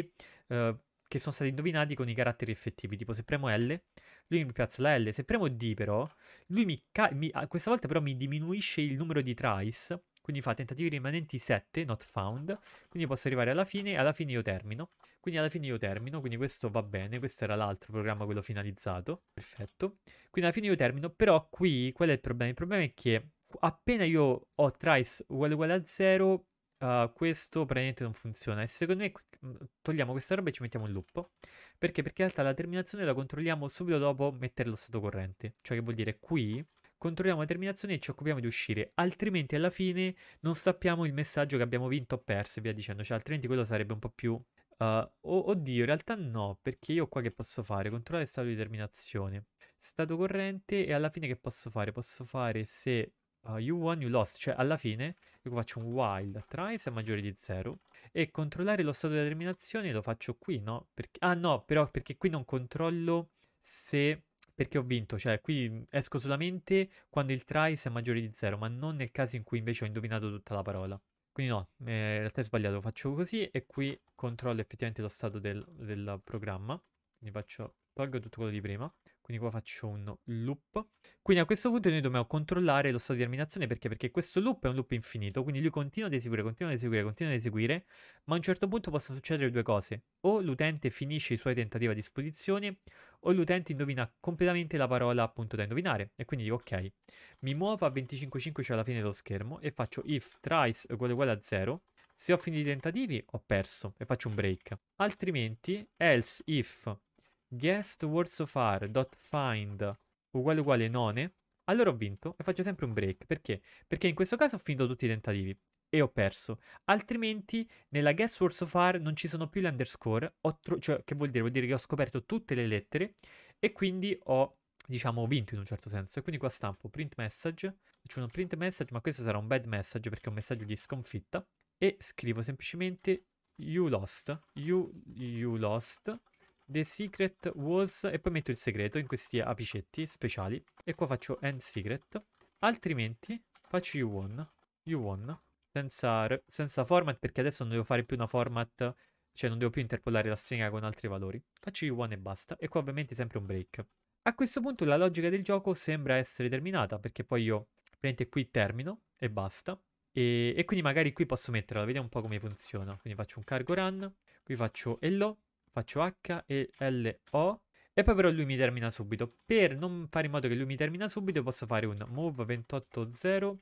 eh, che sono stati indovinati con i caratteri effettivi. Tipo se premo L, lui mi piazza la L. Se premo D però, lui mi, mi questa volta però mi diminuisce il numero di trace quindi fa tentativi rimanenti 7, not found. Quindi posso arrivare alla fine e alla fine io termino. Quindi alla fine io termino, quindi questo va bene, questo era l'altro programma, quello finalizzato. Perfetto. Quindi alla fine io termino, però qui qual è il problema? Il problema è che appena io ho trace uguale uguale a 0, uh, eh, questo praticamente non funziona. E secondo me mm, togliamo questa roba e ci mettiamo in loop. Perché? Perché in realtà la terminazione la controlliamo subito dopo mettere lo stato corrente. Cioè che vuol dire qui controlliamo la terminazione e ci occupiamo di uscire, altrimenti alla fine non sappiamo il messaggio che abbiamo vinto o perso e via dicendo, cioè altrimenti quello sarebbe un po' più... Uh, oh, oddio, in realtà no, perché io qua che posso fare? Controllare il stato di terminazione, stato corrente e alla fine che posso fare? Posso fare se uh, you won, you lost, cioè alla fine io faccio un while try se è maggiore di 0 e controllare lo stato di terminazione lo faccio qui, no? Perché, ah no, però perché qui non controllo se perché ho vinto, cioè qui mhmm, esco solamente quando il try è maggiore di 0, ma non nel caso in cui invece ho indovinato tutta la parola. Quindi no, eh, in realtà è sbagliato, faccio così e qui controllo effettivamente lo stato del, del programma, quindi faccio, tolgo tutto quello di prima quindi qua faccio un loop. Quindi a questo punto noi dobbiamo controllare lo stato di terminazione perché? Perché questo loop è un loop infinito, quindi lui continua ad eseguire, continua ad eseguire, continua ad eseguire, ma a un certo punto possono succedere due cose. O l'utente finisce i suoi tentativi a disposizione, o l'utente indovina completamente la parola appunto da indovinare. E quindi dico ok, mi muovo a 25.5, cioè alla fine dello schermo, e faccio if tries uguale uguale a 0, se ho finito i tentativi ho perso e faccio un break. Altrimenti, else if guest word so far dot find uguale uguale none, allora ho vinto e faccio sempre un break. Perché? Perché in questo caso ho finito tutti i tentativi e ho perso. Altrimenti nella guess word so far non ci sono più gli underscore, cioè che vuol dire? Vuol dire che ho scoperto tutte le lettere e quindi ho diciamo vinto in un certo senso e quindi qua stampo print message faccio un print message ma questo sarà un bad message perché è un messaggio di sconfitta e scrivo semplicemente you lost you, you lost The secret was... E poi metto il segreto in questi apicetti speciali. E qua faccio end secret. Altrimenti faccio you won. You won. Senza, senza format perché adesso non devo fare più una format... Cioè non devo più interpolare la stringa con altri valori. Faccio you won e basta. E qua ovviamente sempre un break. A questo punto la logica del gioco sembra essere terminata perché poi io prendo qui termino e basta. E, e, quindi magari qui posso metterla, vediamo un po' come funziona. Quindi faccio un cargo run, qui faccio hello faccio H e L O e poi però lui mi termina subito. Per non fare in modo che lui mi termina subito posso fare un move 28.0,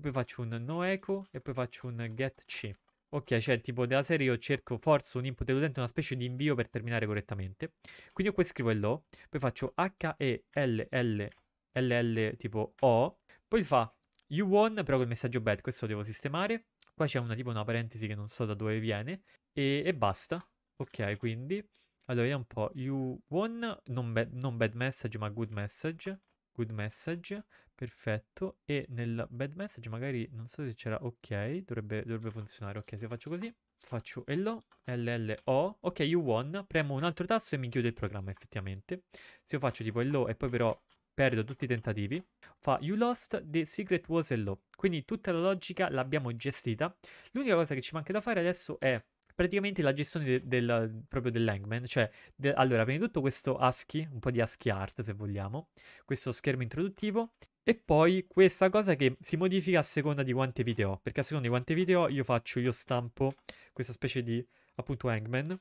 poi faccio un no echo e poi faccio un get c. Ok, cioè tipo della serie io cerco, forza un input dell'utente, una specie di invio per terminare correttamente. Quindi io qui scrivo LO, poi faccio H E L L L L tipo O, poi fa you won però col messaggio bad, questo lo devo sistemare. Qua c'è una tipo una parentesi che non so da dove viene e, e basta. Ok, quindi, allora vediamo un po', you won, non, ba non bad message ma good message, good message, perfetto, e nel bad message magari, non so se c'era, ok, dovrebbe, dovrebbe funzionare, ok, se faccio così, faccio hello, LLO, ok, you won, premo un altro tasto e mi chiude il programma effettivamente. Se io faccio tipo hello e poi però perdo tutti i tentativi, fa you lost, the secret was hello. Quindi tutta la logica l'abbiamo gestita. L'unica cosa che ci manca da fare adesso è praticamente la gestione de- del, proprio dell'Hangman, cioè, de- allora, prima di tutto questo ASCII, un po' di ASCII art se vogliamo, questo schermo introduttivo, e poi questa cosa che si modifica a seconda di quante video ho, perché a seconda di quante video io faccio, io stampo questa specie di, appunto, Hangman,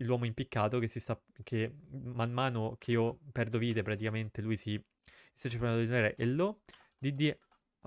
l'uomo impiccato che si sta, che man mano che io perdo vite praticamente, lui si, si sta cercando di tenere, e lo, DD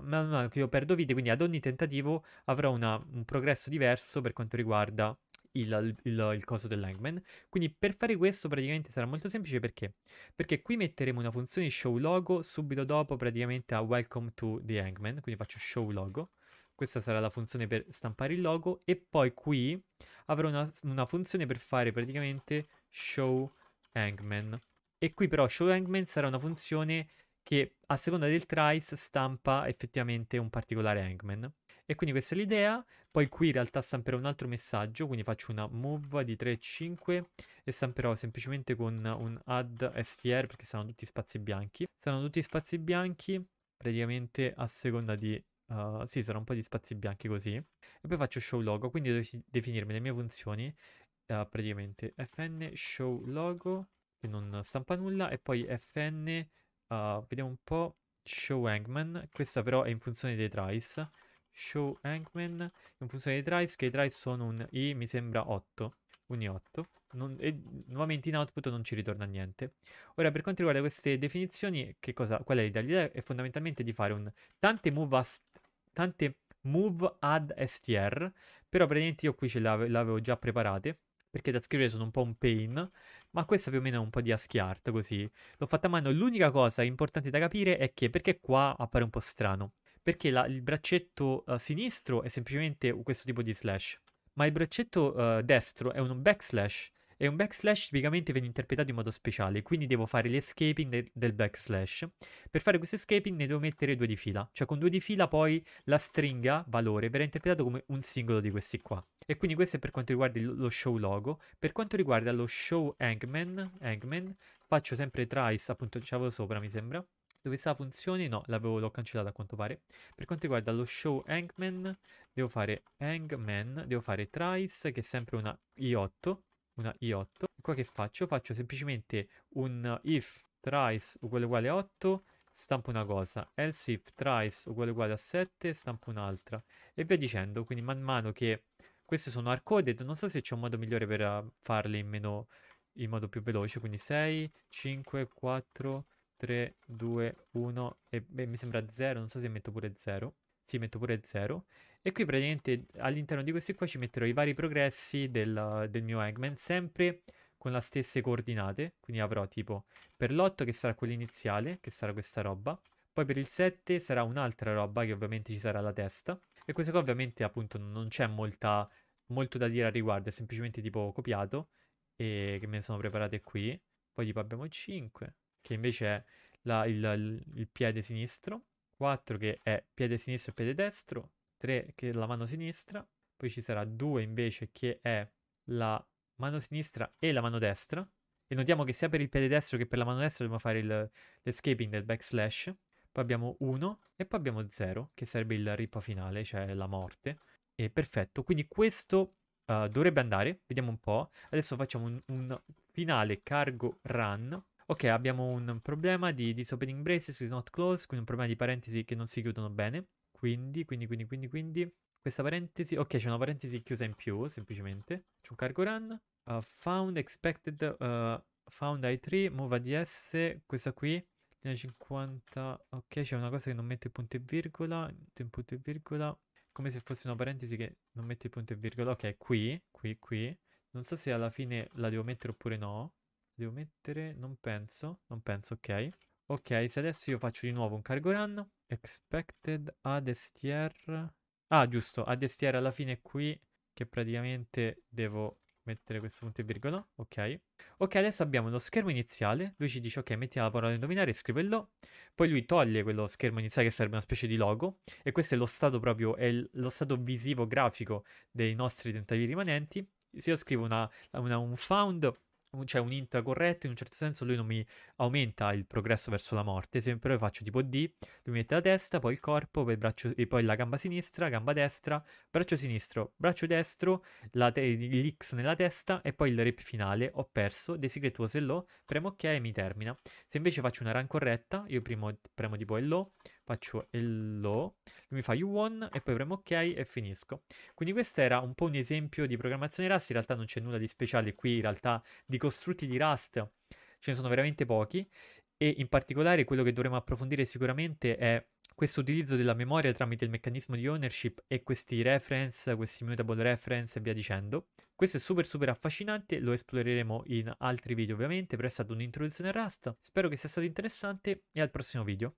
man mano che io perdo vite, quindi ad ogni tentativo avrò una, un progresso diverso per quanto riguarda il, il, il coso dell'Hangman. Quindi per fare questo praticamente sarà molto semplice perché? Perché qui metteremo una funzione show logo subito dopo praticamente a welcome to the Hangman, quindi faccio show logo. Questa sarà la funzione per stampare il logo e poi qui avrò una, una funzione per fare praticamente show Hangman. E qui però show Hangman sarà una funzione che a seconda del trice stampa effettivamente un particolare hangman. E quindi questa è l'idea, poi qui in realtà stamperò un altro messaggio, quindi faccio una move di 3 e 5 e stamperò semplicemente con un add str perché saranno tutti spazi bianchi. Saranno tutti spazi bianchi praticamente a seconda di... Uh, sì, sarà un po' di spazi bianchi così. E poi faccio show logo, quindi devo definirmi le mie funzioni, uh, praticamente fn show logo che non stampa nulla e poi fn Uh, vediamo un po'. Show Hangman. Questa però è in funzione dei tries. Show Hangman in funzione dei tries, che i tries sono un I, mi sembra 8. Ogni 8. Non, e nuovamente in output non ci ritorna niente. Ora, per quanto riguarda queste definizioni, che cosa, qual è l'idea? L'idea è fondamentalmente di fare un tante move, as, tante move ad str, però praticamente io qui ce l'avevo già preparate perché da scrivere sono un po' un pain, ma questa più o meno è un po' di ASCII art, così. L'ho fatta a mano, l'unica cosa importante da capire è che perché qua appare un po' strano, perché la, il braccetto uh, sinistro è semplicemente questo tipo di slash, ma il braccetto uh, destro è un backslash, e un backslash tipicamente viene interpretato in modo speciale, quindi devo fare l'escaping de- del backslash. Per fare questo escaping ne devo mettere due di fila, cioè con due di fila poi la stringa valore verrà interpretato come un singolo di questi qua. E quindi questo è per quanto riguarda lo show logo. Per quanto riguarda lo show hangman, hangman faccio sempre trice, appunto c'avevo sopra mi sembra. Dove sta la funzione? No, l'ho cancellata a quanto pare. Per quanto riguarda lo show hangman, devo fare hangman, devo fare trice, che è sempre una i8, una i8. E qua che faccio? Faccio semplicemente un if trice uguale uguale a 8, stampo una cosa, else if trice uguale uguale a 7, stampo un'altra, e via dicendo. Quindi man mano che queste sono hardcoded, non so se c'è un modo migliore per eh, farle in, meno, in modo più veloce, quindi 6, 5, 4, 3, 2, 1 e beh, mi sembra 0, non so se metto pure 0. Sì, metto pure 0 e qui praticamente all'interno di questi qua ci metterò i vari progressi del, del mio Eggman, sempre con le stesse coordinate, quindi avrò tipo per l'8 che sarà quello iniziale, che sarà questa roba, poi per il 7 sarà un'altra roba che ovviamente ci sarà la testa, e questo qua ovviamente appunto non c'è molta, molto da dire al riguardo, è semplicemente tipo copiato, e che me ne sono preparate qui, poi tipo abbiamo 5, che invece è la, il, il piede sinistro, 4 che è piede sinistro e piede destro, 3 che è la mano sinistra, poi ci sarà 2 invece che è la mano sinistra e la mano destra. E notiamo che sia per il piede destro che per la mano destra dobbiamo fare il, l'escaping del backslash. Poi abbiamo 1 e poi abbiamo 0, che sarebbe il rip finale, cioè la morte. E perfetto, quindi questo uh, dovrebbe andare, vediamo un po'. Adesso facciamo un, un finale cargo run. Ok, abbiamo un problema di disopening braces is not close, quindi un problema di parentesi che non si chiudono bene. Quindi, quindi, quindi, quindi, quindi... Questa parentesi... Ok, c'è una parentesi chiusa in più, semplicemente. C'è un cargo run. Uh, found expected... Uh, found i3, move ADS. Questa qui. 50... Ok, c'è una cosa che non mette il punto e virgola. Metto Il punto e virgola. Come se fosse una parentesi che non mette il punto e virgola. Ok, qui, qui, qui. Non so se alla fine la devo mettere oppure no. Devo mettere... Non penso. Non penso, ok. Ok, se adesso io faccio di nuovo un cargo run Expected ad estier. Ah, giusto, ad estier alla fine è qui, che praticamente devo mettere questo punto e virgola. Ok. Ok, adesso abbiamo lo schermo iniziale. Lui ci dice, ok, mettiamo la parola da indovinare, scrive lo. Poi lui toglie quello schermo iniziale che sarebbe una specie di logo. E questo è lo stato proprio, è lo stato visivo grafico dei nostri tentativi rimanenti. Se io scrivo una, una, un found un, c'è cioè, un int corretto, in un certo senso lui non mi aumenta il progresso verso la morte, se però io faccio tipo D, lui mette la testa, poi il corpo, poi, il braccio, e poi la gamba sinistra, gamba destra, braccio sinistro, braccio destro, te- l'X nella testa e poi il rip finale, ho perso, The Secret was premo ok e mi termina. Se invece faccio una run corretta, io premo, premo tipo hello, faccio hello, mi fa you won e poi premo ok e finisco. Quindi questo era un po' un esempio di programmazione Rust, in realtà non c'è nulla di speciale qui, in realtà di costrutti di Rust ce ne sono veramente pochi e in particolare quello che dovremo approfondire sicuramente è questo utilizzo della memoria tramite il meccanismo di ownership e questi reference, questi mutable reference e via dicendo. Questo è super super affascinante, lo esploreremo in altri video ovviamente, però è stata un'introduzione a Rust. Spero che sia stato interessante e al prossimo video.